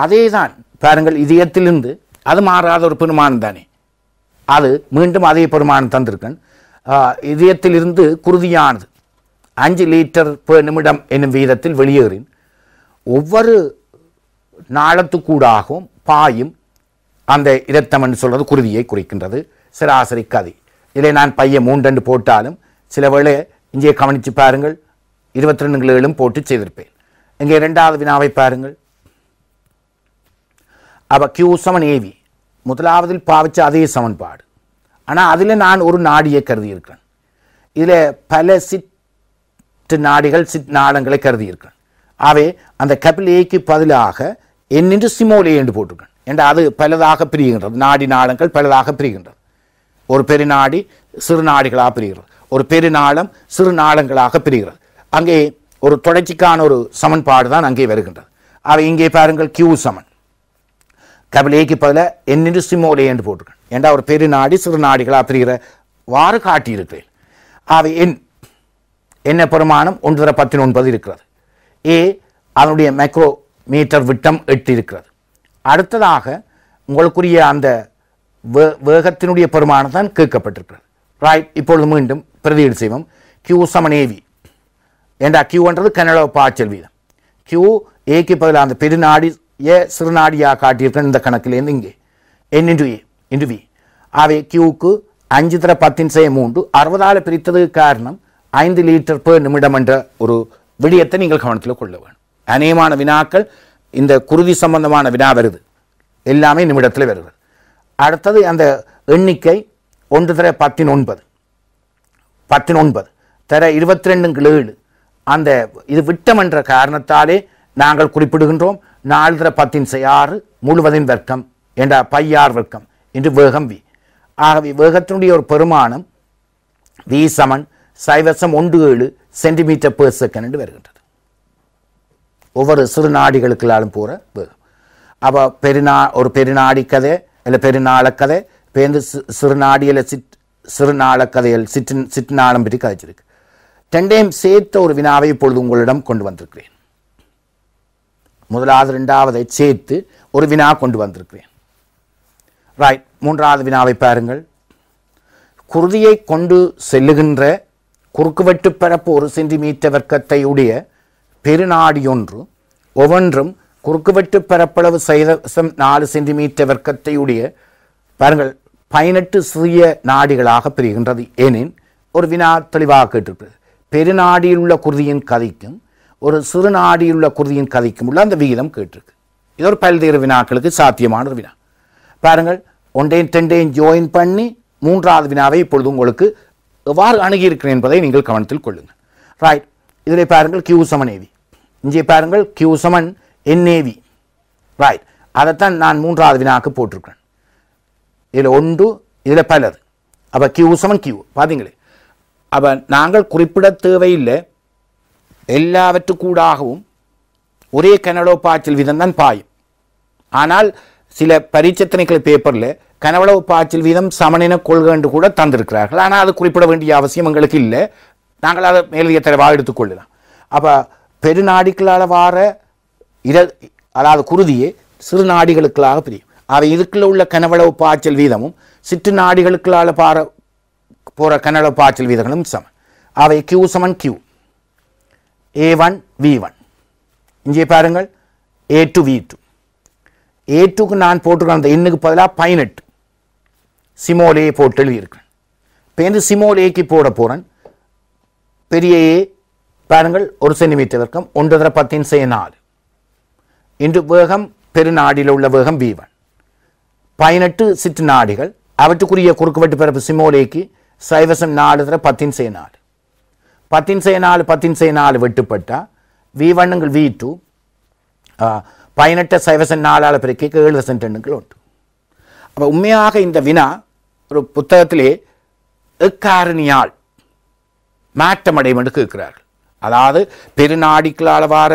அதே தான் பாருங்கள் இதயத்திலிருந்து அது மாறாத ஒரு பெருமானம் தானே அது மீண்டும் அதே பெருமானம் தந்திருக்கன் இதயத்திலிருந்து குருதியானது அஞ்சு லிட்டர் நிமிடம் என்னும் வீதத்தில் வெளியேறின் ஒவ்வொரு நாளத்துக்கூடாகவும் பாயும் அந்த இரத்தம்னு சொல்வது குருதியை குறிக்கின்றது சராசரி கதை இதில் நான் பையன் மூன்றண்டு போட்டாலும் சில வேளை இங்கே கவனித்து பாருங்கள் இருபத்தி ரெண்டு ஏழும் போட்டு செய்திருப்பேன் இங்கே இரண்டாவது வினாவை பாருங்கள் அவ கியூ சமன் ஏவி முதலாவதில் பாவிச்ச அதே சமன்பாடு ஆனால் அதில் நான் ஒரு நாடியை கருதியிருக்கிறேன் இதில் பல சிட்டு நாடிகள் சிட் நாடங்களை கருதியிருக்கிறேன் ஆகவே அந்த ஏக்கு பதிலாக என்னென்று சிமோலே என்று போட்டுக்கணும் ஏண்டா அது பலதாக பிரிகின்றது நாடி நாளங்கள் பலதாக பிரிகின்றது ஒரு பெருநாடி சிறு நாடிகளாக பிரிகிறது ஒரு பெருநாளம் சிறு நாளங்களாக பிரிகிறது அங்கே ஒரு தொடர்ச்சிக்கான ஒரு சமன்பாடு தான் அங்கே வருகின்றது அவை இங்கே பாருங்கள் கியூ சமன் கபிலேக்கு பதில் என்னென்று சிமோலே என்று போட்டுக்கணும் ஏண்டா ஒரு பெருநாடி சிறுநாடிகளாக பிரிகிற வாறு காட்டியிருக்கிறேன் அவை என் என்ன பெருமானம் ஒன்றரை பத்தினொன்பது இருக்கிறது ஏ அதனுடைய மைக்ரோ மீட்டர் விட்டம் எட்டிருக்கிறது அடுத்ததாக உங்களுக்குரிய அந்த வே வேகத்தினுடைய பெருமானம் தான் கேட்கப்பட்டிருக்கிறது ரைட் இப்பொழுது மீண்டும் பிரதியீடு செய்வோம் கியூ சமன் ஏவி ஏண்டா கியூன்றது கனடா பாய்ச்சல் வீதம் கியூ ஏக்கு பதிலாக அந்த பெருநாடி ஏ சிறுநாடியாக காட்டியிருக்கேன் இந்த கணக்கிலேருந்து இங்கே என் இன்டு ஏ இன்று வி அவை கியூக்கு அஞ்சு தர பத்தின் செய்ய மூன்று அறுபதால் பிரித்தது காரணம் ஐந்து லீட்டர் பேர் நிமிடம் என்ற ஒரு விடயத்தை நீங்கள் கவனத்தில் கொள்ள வேண்டும் அநேகமான வினாக்கள் இந்த குருதி சம்பந்தமான வினா வருது எல்லாமே நிமிடத்தில் வருது அடுத்தது அந்த எண்ணிக்கை ஒன்று தர பத்தின் ஒன்பது பத்தின் ஒன்பது தர இருபத்தி ரெண்டுங்கள் ஏழு அந்த இது விட்டம் என்ற காரணத்தாலே நாங்கள் குறிப்பிடுகின்றோம் நாலு தர பத்தின் ஆறு முழுவதின் வர்க்கம் என்ற பையார் வர்க்கம் என்று வேகம் வி ஆகவே வேகத்தினுடைய ஒரு பெருமானம் வி சமன் சைவசம் ஒன்று ஏழு சென்டிமீட்டர் பெர் செகண்ட் என்று வருகின்றது ஒவ்வொரு சிறு நாடிகளுக்குள்ளாலும் போகிற வேகம் அப்போ பெருநா ஒரு பெருநாடி கதை இல்லை பெருநாளக்கதை பேருந்து சிறுநாடியில் சிற் சிறுநாளக்கதையில் சிற்று சிற்றுநாளம் பற்றி கதைச்சிருக்கு ரெண்டையும் சேர்த்த ஒரு வினாவை இப்பொழுது உங்களிடம் கொண்டு வந்திருக்கிறேன் முதலாவது ரெண்டாவதை சேர்த்து ஒரு வினா கொண்டு வந்திருக்கிறேன் ரைட் மூன்றாவது வினாவை பாருங்கள் குருதியை கொண்டு செல்லுகின்ற குறுக்குவெட்டு பரப்பு ஒரு சென்டிமீட்டர் வர்க்கத்தை உடைய பெருநாடியொன்று ஒவ்வொன்றும் குறுக்குவெட்டு பரப்பளவு சதவசம் நாலு சென்டிமீட்டர் வர்க்கத்தையுடைய பாருங்கள் பதினெட்டு சிறிய நாடிகளாக பிரிகின்றது எனின் ஒரு வினா தெளிவாக கேட்டிருக்கிறது பெருநாடியிலுள்ள குருதியின் கதைக்கும் ஒரு சிறு நாடியிலுள்ள குருதியின் கதைக்கும் உள்ள அந்த விகிதம் கேட்டிருக்கு இது ஒரு பல்வேறு வினாக்களுக்கு சாத்தியமான ஒரு வினா பாருங்கள் ஒன்றையும் ரெண்டையும் ஜாயின் பண்ணி மூன்றாவது வினாவை இப்பொழுது உங்களுக்கு எவ்வாறு அணுகியிருக்கிறேன் என்பதை நீங்கள் கவனத்தில் கொள்ளுங்கள் ரைட் இதில் பாருங்கள் கியூ சமன் ஏவி இங்கே பாருங்கள் கியூ சமன் என்ஏவி ரைட் அதைத்தான் நான் மூன்றாவது வினாக்கு போட்டிருக்கிறேன் இதில் ஒன்று இதில் பலர் அப்போ கியூ சமன் கியூ பார்த்தீங்களே அப்போ நாங்கள் குறிப்பிட தேவையில்லை எல்லாவற்றுக்கூடாகவும் ஒரே கனடோ பாய்ச்சல் வீதம் தான் பாயும் ஆனால் சில பரீட்சத்தினைகள் பேப்பரில் கனவளவு பாய்ச்சல் வீதம் சமனின கொள்கை என்று கூட தந்திருக்கிறார்கள் ஆனால் அது குறிப்பிட வேண்டிய அவசியம் எங்களுக்கு இல்லை நாங்கள் அதை மேலதிக தெளிவாக எடுத்துக்கொள்ளலாம் அப்போ பெருநாடிகளால் வார இட அதாவது குருதியே சிறு நாடிகளுக்களாக பிரியும் அவை இதுக்குள்ள உள்ள கனவளவு பாய்ச்சல் வீதமும் சிற்று நாடிகளுக்களால் பார போகிற கனவளவு பாய்ச்சல் வீதங்களும் சம அவை கியூ சமன் Q A one V one இங்கே பாருங்கள் A two V two A டூக்கு நான் போட்டிருக்கிற அந்த எண்ணுக்கு பதிலாக பதினெட்டு சிமோலே போட்டு எழுதியிருக்கிறேன் இப்போ எந்த சிமோலேக்கு போட போகிறேன் பெரிய பாருங்கள் ஒரு சென்டிமீட்டர் வர்க்கம் ஒன்று தர பத்தின் சே நாலு இன்று வேகம் பெருநாடியில் உள்ள வேகம் வீவன் பதினெட்டு சிற்று நாடிகள் அவற்றுக்குரிய குறுக்குவெட்டு பிறப்பு சிமோலேக்கு சைவசம் நாலு தர பத்தின் செய்ய நாலு பத்தின் செய்ய நாலு பத்தின் செய்ய நாலு வெட்டுப்பட்டா வி ஒன்னுங்கள் வி டூ பதினெட்டு சைவசம் நாலால் பிறக்க ஏழு பர்சன்ட் எண்ணுங்கள் உண்டு அப்போ உண்மையாக இந்த வினா ஒரு புத்தகத்திலே எக்காரணியால் அடையும் என்று கேட்கிறார்கள் அதாவது பெருநாடிக்குள்ளால் வார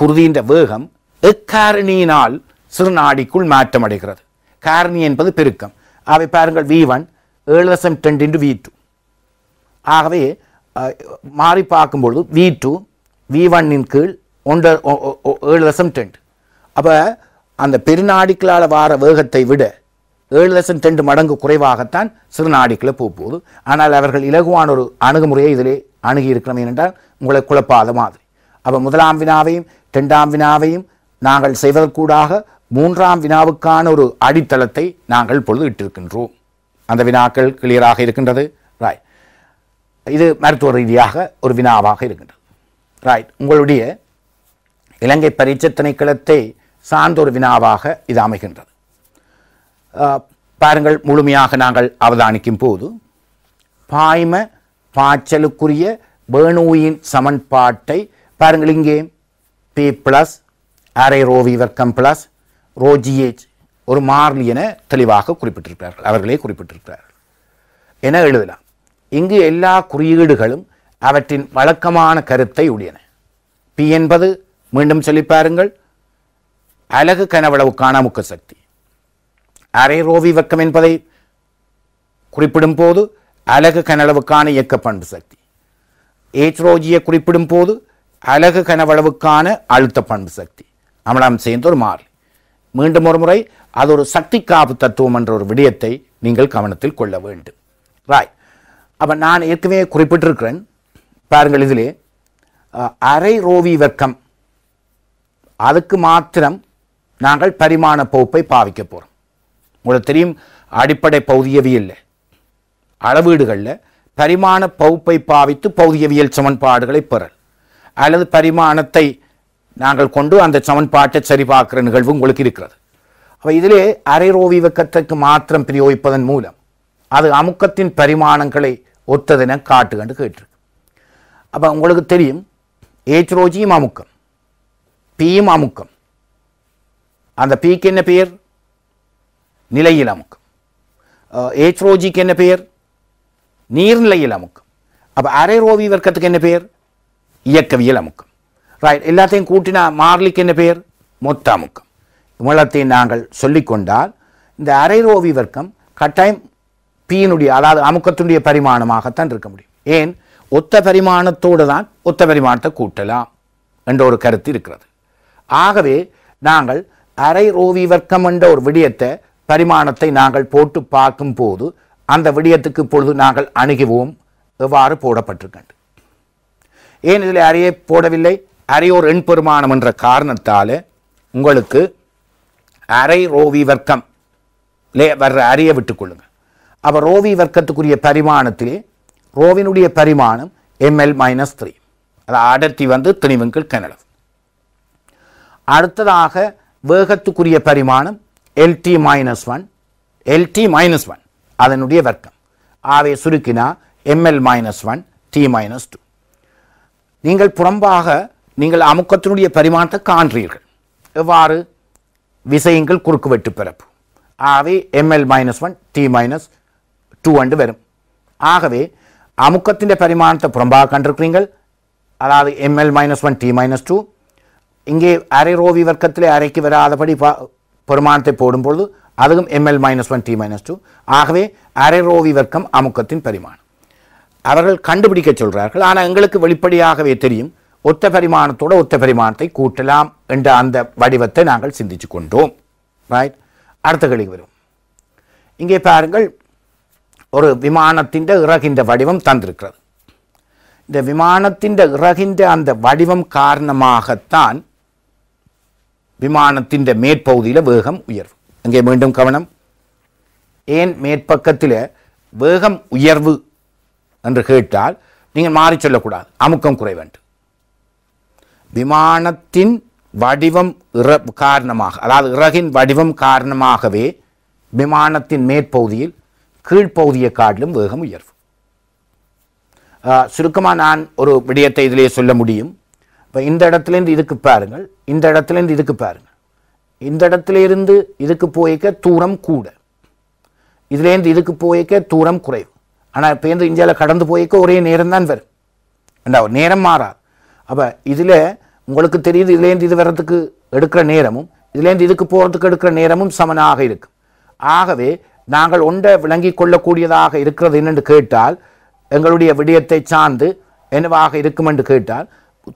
குருதின்ற வேகம் எக்காரணியினால் சிறுநாடிக்குள் மாற்றம் அடைகிறது காரணி என்பது பெருக்கம் அவை பாருங்கள் வி ஒன் ஏழு லட்சம் டென் இன்டு வி டூ ஆகவே மாறி பார்க்கும்பொழுது வி டூ வி ஒன்னின் கீழ் ஒன்று ஏழு லட்சம் டென் அப்போ அந்த பெருநாடிக்களால் வார வேகத்தை விட ஏழு லட்சம் ரெண்டு மடங்கு குறைவாகத்தான் சிறு நாடுகளை போகுது ஆனால் அவர்கள் இலகுவான ஒரு அணுகுமுறையை இதிலே அணுகியிருக்கிறோம் என்றால் உங்களை குழப்பாத மாதிரி அப்போ முதலாம் வினாவையும் ரெண்டாம் வினாவையும் நாங்கள் செய்வதற்கூடாக மூன்றாம் வினாவுக்கான ஒரு அடித்தளத்தை நாங்கள் பொழுது இட்டிருக்கின்றோம் அந்த வினாக்கள் கிளியராக இருக்கின்றது ராய் இது மருத்துவ ரீதியாக ஒரு வினாவாக இருக்கின்றது ராய் உங்களுடைய இலங்கை பரிச்சத்தனை திணைக்களத்தை சார்ந்த ஒரு வினாவாக இது அமைகின்றது பாருங்கள் முழுமையாக நாங்கள் அவதானிக்கும் போது பாய்ம பாய்ச்சலுக்குரிய வேணுயின் சமன்பாட்டை பாருங்கள் இங்கே பி பிளஸ் அரை ரோவி வர்க்கம் பிளஸ் ரோஜிஎச் ஒரு மாறிலி என தெளிவாக குறிப்பிட்டிருக்கிறார்கள் அவர்களே குறிப்பிட்டிருக்கிறார்கள் என எழுதலாம் இங்கு எல்லா குறியீடுகளும் அவற்றின் வழக்கமான கருத்தை உடையன பி என்பது மீண்டும் சொல்லி பாருங்கள் அலகு கனவளவுக்கான முக்க சக்தி அரை ரோவி வக்கம் என்பதை குறிப்பிடும் போது அழகு கனளவுக்கான இயக்க பண்பு சக்தி ஏச்ரோஜியை குறிப்பிடும் போது அழகு கனவளவுக்கான அழுத்த பண்பு சக்தி அமலாம் சேர்ந்த ஒரு மாறி மீண்டும் ஒரு முறை அது ஒரு சக்தி காப்பு தத்துவம் என்ற ஒரு விடயத்தை நீங்கள் கவனத்தில் கொள்ள வேண்டும் ராய் அப்போ நான் ஏற்கனவே குறிப்பிட்டிருக்கிறேன் பாருங்கள் இதிலே அரை ரோவி வர்க்கம் அதுக்கு மாத்திரம் நாங்கள் பரிமாண போப்பை பாவிக்க போகிறோம் உங்களுக்கு தெரியும் அடிப்படை பௌதியவியல் அளவீடுகளில் பரிமாண பகுப்பை பாவித்து பௌதியவியல் சமன்பாடுகளை பெறல் அல்லது பரிமாணத்தை நாங்கள் கொண்டு அந்த சமன்பாட்டை சரிபார்க்கிற நிகழ்வு உங்களுக்கு இருக்கிறது அப்போ இதிலே அரைரோவி வெக்கத்திற்கு மாத்திரம் பிரயோகிப்பதன் மூலம் அது அமுக்கத்தின் பரிமாணங்களை ஒத்ததென காட்டுகண்டு கேட்டிருக்கு அப்போ உங்களுக்கு தெரியும் ஏச்ரோஜியும் அமுக்கம் பியும் அமுக்கம் அந்த பிக்கு என்ன பெயர் நிலையில் அமுக்கு ஏத்ரோஜிக்கு என்ன பெயர் நீர்நிலையில் அமுக்கும் அப்போ அரைரோவி வர்க்கத்துக்கு என்ன பெயர் இயக்கவியல் அமுக்கம் ரைட் எல்லாத்தையும் கூட்டினா மார்லிக்கு என்ன பெயர் மொத்த அமுக்கம் இவ்வளத்தை நாங்கள் சொல்லிக்கொண்டால் இந்த அரைரோவி வர்க்கம் கட்டாயம் பீனுடைய அதாவது அமுக்கத்தினுடைய பரிமாணமாகத்தான் இருக்க முடியும் ஏன் ஒத்த பரிமாணத்தோடு தான் ஒத்த பரிமாணத்தை கூட்டலாம் என்ற ஒரு கருத்து இருக்கிறது ஆகவே நாங்கள் அரைரோவி வர்க்கம் என்ற ஒரு விடயத்தை பரிமாணத்தை நாங்கள் போட்டு பார்க்கும்போது அந்த விடயத்துக்கு இப்பொழுது நாங்கள் அணுகுவோம் எவ்வாறு போடப்பட்டிருக்கின்ற ஏன் இதில் அறையை போடவில்லை அரையோர் எண் பெருமானம் என்ற காரணத்தால் உங்களுக்கு அரை ரோவி வர்க்கம் வர்ற அறையை விட்டுக்கொள்ளுங்கள் அப்போ ரோவி வர்க்கத்துக்குரிய பரிமாணத்திலே ரோவினுடைய பரிமாணம் எம்எல் மைனஸ் த்ரீ அது அடர்த்தி வந்து திணிவுங்கள் கனளவு அடுத்ததாக வேகத்துக்குரிய பரிமாணம் LT minus lt LT minus one அதனுடைய வர்க்கம் ஆவே சுருக்கினா ML minus one T minus two நீங்கள் புறம்பாக நீங்கள் அமுக்கத்தினுடைய பரிமாணத்தை காண்றீர்கள் எவ்வாறு விசையங்கள் குறுக்கு வெட்டு பிறப்பு ஆகவே ML minus one T minus two அண்டு வரும் ஆகவே அமுக்கத்தின் பரிமாணத்தை புறம்பாக கண்டிருக்கிறீர்கள் அதாவது ML minus one T minus two இங்கே அரை ரோவி வர்க்கத்தில் அரைக்கு வராதபடி பெருமானத்தை போடும்பொழுது அதுவும் ML minus one T minus two ஆகவே அரை ரோவி வர்க்கம் அமுக்கத்தின் பரிமாணம் அவர்கள் கண்டுபிடிக்க சொல்கிறார்கள் ஆனால் எங்களுக்கு வெளிப்படையாகவே தெரியும் ஒத்த பரிமாணத்தோட ஒத்த பரிமாணத்தை கூட்டலாம் என்ற அந்த வடிவத்தை நாங்கள் சிந்திச்சு கொண்டோம் ரைட் அடுத்த கேள்வி வரும் இங்கே பாருங்கள் ஒரு விமானத்தின் இறகின்ற வடிவம் தந்திருக்கிறது இந்த விமானத்தின் இறகின்ற அந்த வடிவம் காரணமாகத்தான் விமானத்தின் மேற்பகுதியில் வேகம் உயர்வு அங்கே மீண்டும் கவனம் ஏன் மேற்பக்கத்தில் வேகம் உயர்வு என்று கேட்டால் நீங்கள் மாறி சொல்லக்கூடாது அமுக்கம் குறை வேண்டும் விமானத்தின் வடிவம் இற காரணமாக அதாவது இறகின் வடிவம் காரணமாகவே விமானத்தின் மேற்பகுதியில் கீழ்ப்பகுதியை காட்டிலும் வேகம் உயர்வு சுருக்கமாக நான் ஒரு விடயத்தை இதிலே சொல்ல முடியும் இப்போ இந்த இடத்துலேருந்து இதுக்கு பாருங்கள் இந்த இடத்துலேருந்து இதுக்கு பாருங்கள் இந்த இடத்துலேருந்து இதுக்கு போயிக்க தூரம் கூட இதுலேருந்து இதுக்கு போயிக்க தூரம் குறைவு ஆனால் இப்போ இருந்து இந்தியாவில் கடந்து போயிக்க ஒரே நேரம் தான் வரும் ரெண்டா நேரம் மாறாது அப்போ இதில் உங்களுக்கு தெரியுது இதுலேருந்து இது வர்றதுக்கு எடுக்கிற நேரமும் இதுலேருந்து இதுக்கு போகிறதுக்கு எடுக்கிற நேரமும் சமனாக இருக்கும் ஆகவே நாங்கள் ஒன்றை விளங்கி கொள்ளக்கூடியதாக இருக்கிறது என்னென்று கேட்டால் எங்களுடைய விடயத்தை சார்ந்து என்னவாக இருக்கும் என்று கேட்டால்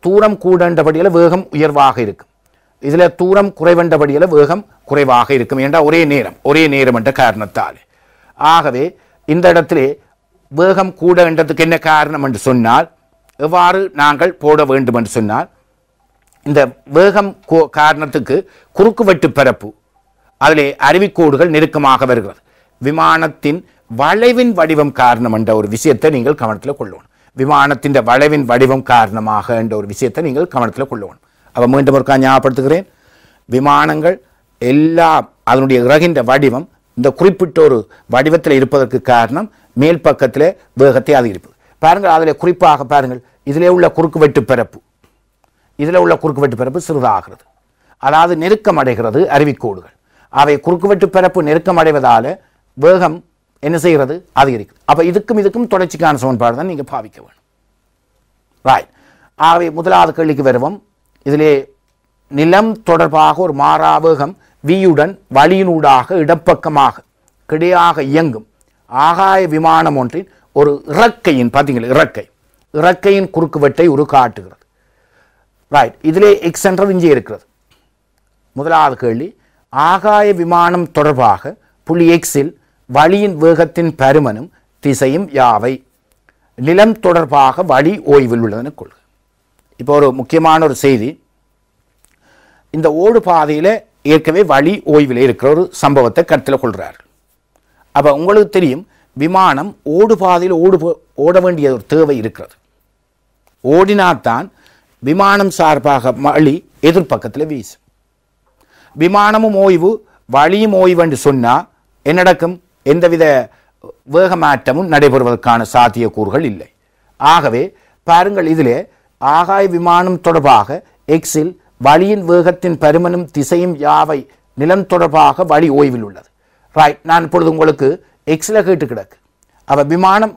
தூரம் கூடண்டபடியில் வேகம் உயர்வாக இருக்கும் இதில் தூரம் குறைவண்டபடியில் வேகம் குறைவாக இருக்கும் என்றால் ஒரே நேரம் ஒரே நேரம் என்ற காரணத்தால் ஆகவே இந்த இடத்திலே வேகம் கூட என்றதுக்கு என்ன காரணம் என்று சொன்னால் எவ்வாறு நாங்கள் போட வேண்டும் என்று சொன்னால் இந்த வேகம் காரணத்துக்கு குறுக்குவெட்டு பரப்பு அதிலே அருவிக்கோடுகள் நெருக்கமாக வருகிறது விமானத்தின் வளைவின் வடிவம் காரணம் என்ற ஒரு விஷயத்தை நீங்கள் கவனத்தில் கொள்ளணும் விமானத்தின் வளைவின் வடிவம் காரணமாக என்ற ஒரு விஷயத்தை நீங்கள் கவனத்தில் கொள்ளுவோம் அப்போ மீண்டும் ஒருக்கா ஞாபகப்படுத்துகிறேன் விமானங்கள் எல்லா அதனுடைய இறகின்ற வடிவம் இந்த குறிப்பிட்ட ஒரு வடிவத்தில் இருப்பதற்கு காரணம் மேல் பக்கத்தில் வேகத்தை அதிகரிப்பு பாருங்கள் அதில் குறிப்பாக பாருங்கள் இதிலே உள்ள குறுக்குவெட்டு பிறப்பு இதில் உள்ள குறுக்குவெட்டு பிறப்பு சிறிதாகிறது அதாவது நெருக்கம் அடைகிறது அருவிக்கோடுகள் அவை குறுக்குவெட்டு பிறப்பு நெருக்கம் அடைவதால் வேகம் என்ன செய்கிறது அதிகரிக்கும் அப்போ இதுக்கும் இதுக்கும் தொடர்ச்சிக்கான சமன்பாடு தான் நீங்கள் பாவிக்க வேணும் ராய் ஆகவே முதலாவது கேள்விக்கு வருவோம் இதிலே நிலம் தொடர்பாக ஒரு மாறாவேகம் வியுடன் வழியினூடாக இடப்பக்கமாக கிடையாக இயங்கும் ஆகாய விமானம் ஒன்றின் ஒரு இறக்கையின் பார்த்தீங்களா இறக்கை இறக்கையின் குறுக்குவெட்டை ஒரு காட்டுகிறது ரைட் இதிலே எக்ஸ் என்ற விஞ்சி இருக்கிறது முதலாவது கேள்வி ஆகாய விமானம் தொடர்பாக புள்ளி எக்ஸில் வழியின் வேகத்தின் பருமனும் திசையும் யாவை நிலம் தொடர்பாக வழி ஓய்வில் உள்ளதுன்னு கொள்க இப்போ ஒரு முக்கியமான ஒரு செய்தி இந்த ஓடு பாதையில் ஏற்கனவே வழி ஓய்வில் இருக்கிற ஒரு சம்பவத்தை கருத்தில் கொள்கிறார் அப்போ உங்களுக்கு தெரியும் விமானம் ஓடு பாதையில் ஓடு ஓட வேண்டிய ஒரு தேவை இருக்கிறது ஓடினால்தான் விமானம் சார்பாக வழி எதிர்ப்பக்கத்தில் வீசும் விமானமும் ஓய்வு வழியும் ஓய்வு என்று சொன்னால் என்ன நடக்கும் எந்தவித வேகமாற்றமும் நடைபெறுவதற்கான சாத்தியக்கூறுகள் இல்லை ஆகவே பாருங்கள் இதிலே ஆகாய விமானம் தொடர்பாக எக்ஸில் வழியின் வேகத்தின் பருமனும் திசையும் யாவை நிலம் தொடர்பாக வழி ஓய்வில் உள்ளது ரைட் நான் இப்பொழுது உங்களுக்கு எக்ஸில் கேட்டு கிடக்கு அவள் விமானம்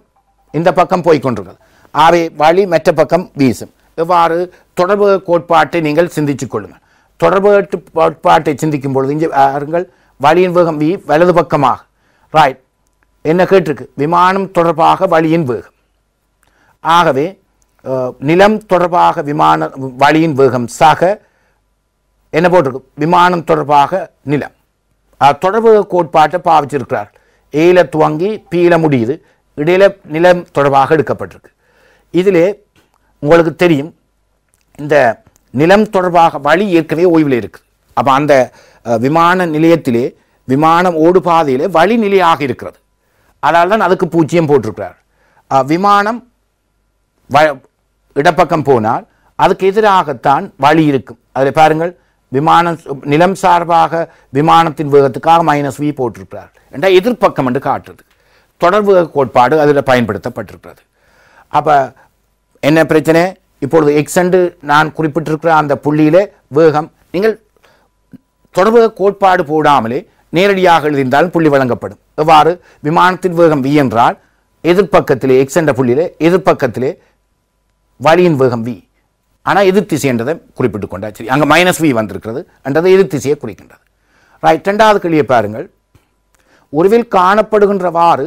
இந்த பக்கம் போய்கொண்டிருக்கிறது அவை வழி மற்ற பக்கம் வீசும் இவ்வாறு தொடர்பு கோட்பாட்டை நீங்கள் சிந்திச்சு கொள்ளுங்கள் தொடர்பு கோட்பாட்டை சிந்திக்கும் பொழுது இங்கே பாருங்கள் வழியின் வேகம் வி வலது பக்கமாக ரைட் என்ன கேட்டிருக்கு விமானம் தொடர்பாக வழியின் வேகம் ஆகவே நிலம் தொடர்பாக விமான வழியின் வேகம் சாக என்ன போட்டிருக்கு விமானம் தொடர்பாக நிலம் தொடர்பு கோட்பாட்டை பாவிச்சிருக்கிறார் ஏல துவங்கி பீல முடியுது இடையில நிலம் தொடர்பாக எடுக்கப்பட்டிருக்கு இதிலே உங்களுக்கு தெரியும் இந்த நிலம் தொடர்பாக வழி ஏற்கனவே ஓய்வில் இருக்குது அப்போ அந்த விமான நிலையத்திலே விமானம் பாதையில் வழிநிலையாக இருக்கிறது அதனால் தான் அதுக்கு பூஜ்ஜியம் போட்டிருக்கிறார் விமானம் வ இடப்பக்கம் போனால் அதுக்கு எதிராகத்தான் வழி இருக்கும் அதில் பாருங்கள் விமானம் நிலம் சார்பாக விமானத்தின் வேகத்துக்காக மைனஸ் வி போட்டிருக்கிறார் என்றால் எதிர்ப்பக்கம் என்று காட்டுறது தொடர்பு கோட்பாடு அதில் பயன்படுத்தப்பட்டிருக்கிறது அப்போ என்ன பிரச்சனை இப்பொழுது எக்ஸண்டு நான் குறிப்பிட்டிருக்கிற அந்த புள்ளியிலே வேகம் நீங்கள் தொடர்பு கோட்பாடு போடாமலே நேரடியாக எழுதியிருந்தாலும் புள்ளி வழங்கப்படும் எவ்வாறு விமானத்தின் வேகம் வி என்றால் எதிர்ப்பக்கத்திலே எக்ஸ் என்ற புள்ளியிலே எதிர்ப்பக்கத்திலே வழியின் வேகம் வி ஆனால் திசை என்றதை குறிப்பிட்டு கொண்டா சரி அங்கே மைனஸ் வி வந்திருக்கிறது என்றதை எதிர்த்திசையை குறிக்கின்றது ரைட் ரெண்டாவது கேள்வியை பாருங்கள் உருவில் காணப்படுகின்றவாறு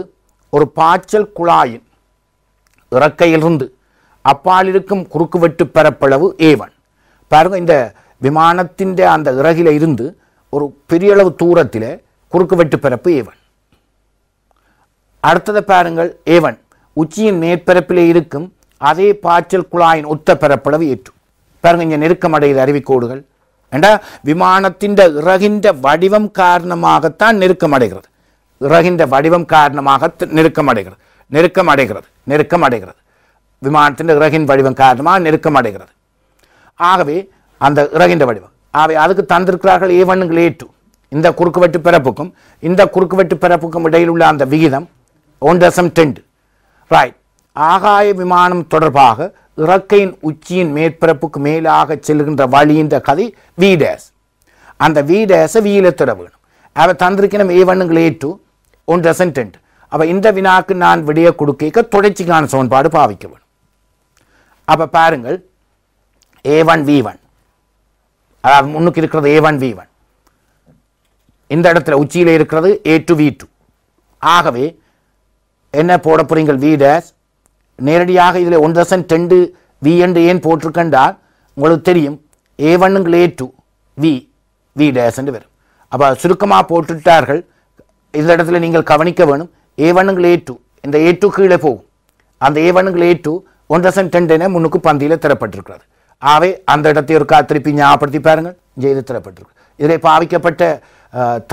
ஒரு பாய்ச்சல் குழாயின் இறக்கையிலிருந்து அப்பால் இருக்கும் குறுக்குவெட்டு பரப்பளவு ஏவன் பாருங்கள் இந்த விமானத்தின் அந்த இறகில இருந்து ஒரு பெரிய அளவு தூரத்தில் குறுக்கு வெட்டு பரப்பு ஏவன் அடுத்ததை பாருங்கள் ஏவன் உச்சியின் மேற்பரப்பிலே இருக்கும் அதே பாய்ச்சல் குழாயின் ஒத்த பரப்பளவு ஏற்றும் பாருங்க இங்கே நெருக்கம் அடையுது அருவிக்கோடுகள் ஏண்டா விமானத்தின் இறகின்ற வடிவம் காரணமாகத்தான் நெருக்கம் அடைகிறது இறகின்ற வடிவம் காரணமாக நெருக்கம் அடைகிறது நெருக்கம் அடைகிறது நெருக்கம் அடைகிறது விமானத்தின் இறகின் வடிவம் காரணமாக நெருக்கம் அடைகிறது ஆகவே அந்த இறகின்ற வடிவம் அவை அதுக்கு தந்திருக்கிறார்கள் ஏ ஒன்னுங்கள் ஏ டூ இந்த குறுக்குவெட்டு பிறப்புக்கும் இந்த குறுக்குவெட்டு பிறப்புக்கும் இடையில் உள்ள அந்த விகிதம் ஒன் தசம் டென்ட் ரைட் ஆகாய விமானம் தொடர்பாக இறக்கையின் உச்சியின் மேற்பரப்புக்கு மேலாக செல்கின்ற வழி இந்த கதை வி டேஸ் அந்த வி டேஸை வியில தொட வேணும் அவை தந்திருக்கணும் ஏ ஒன்னுங்கள் ஏ டூ ஒன் டென்ட் அப்போ இந்த வினாக்கு நான் விடைய கொடுக்க தொடர்ச்சிக்கான சோன்பாடு பாவிக்க வேணும் அப்போ பாருங்கள் ஏ ஒன் வி ஒன் அதாவது முன்னுக்கு இருக்கிறது ஏ ஒன் வி ஒன் இந்த இடத்துல உச்சியில் இருக்கிறது ஏ டு வி டூ ஆகவே என்ன போட போகிறீங்கள் வி டேஸ் நேரடியாக இதில் ஒன் தௌசண்ட் டெண்டு வி என்று ஏன் போட்டிருக்கென்றால் உங்களுக்கு தெரியும் ஏ ஒன்னுங்கள் A two V V dash என்று வரும் அப்போ சுருக்கமாக போட்டுட்டார்கள் இந்த இடத்துல நீங்கள் கவனிக்க வேணும் ஏ ஒன்னுங்கள் ஏ டூ இந்த ஏ டூ கீழே போகும் அந்த ஏ ஒன்னுங்கள் A two one thousand ten என முன்னுக்கு பந்தியில் தரப்பட்டிருக்கிறது ஆவே அந்த இடத்தை ஒருக்கா திருப்பி ஞாபகப்படுத்தி பாருங்கள் செய்து தரப்பட்டிருக்கு இதிலே பாவிக்கப்பட்ட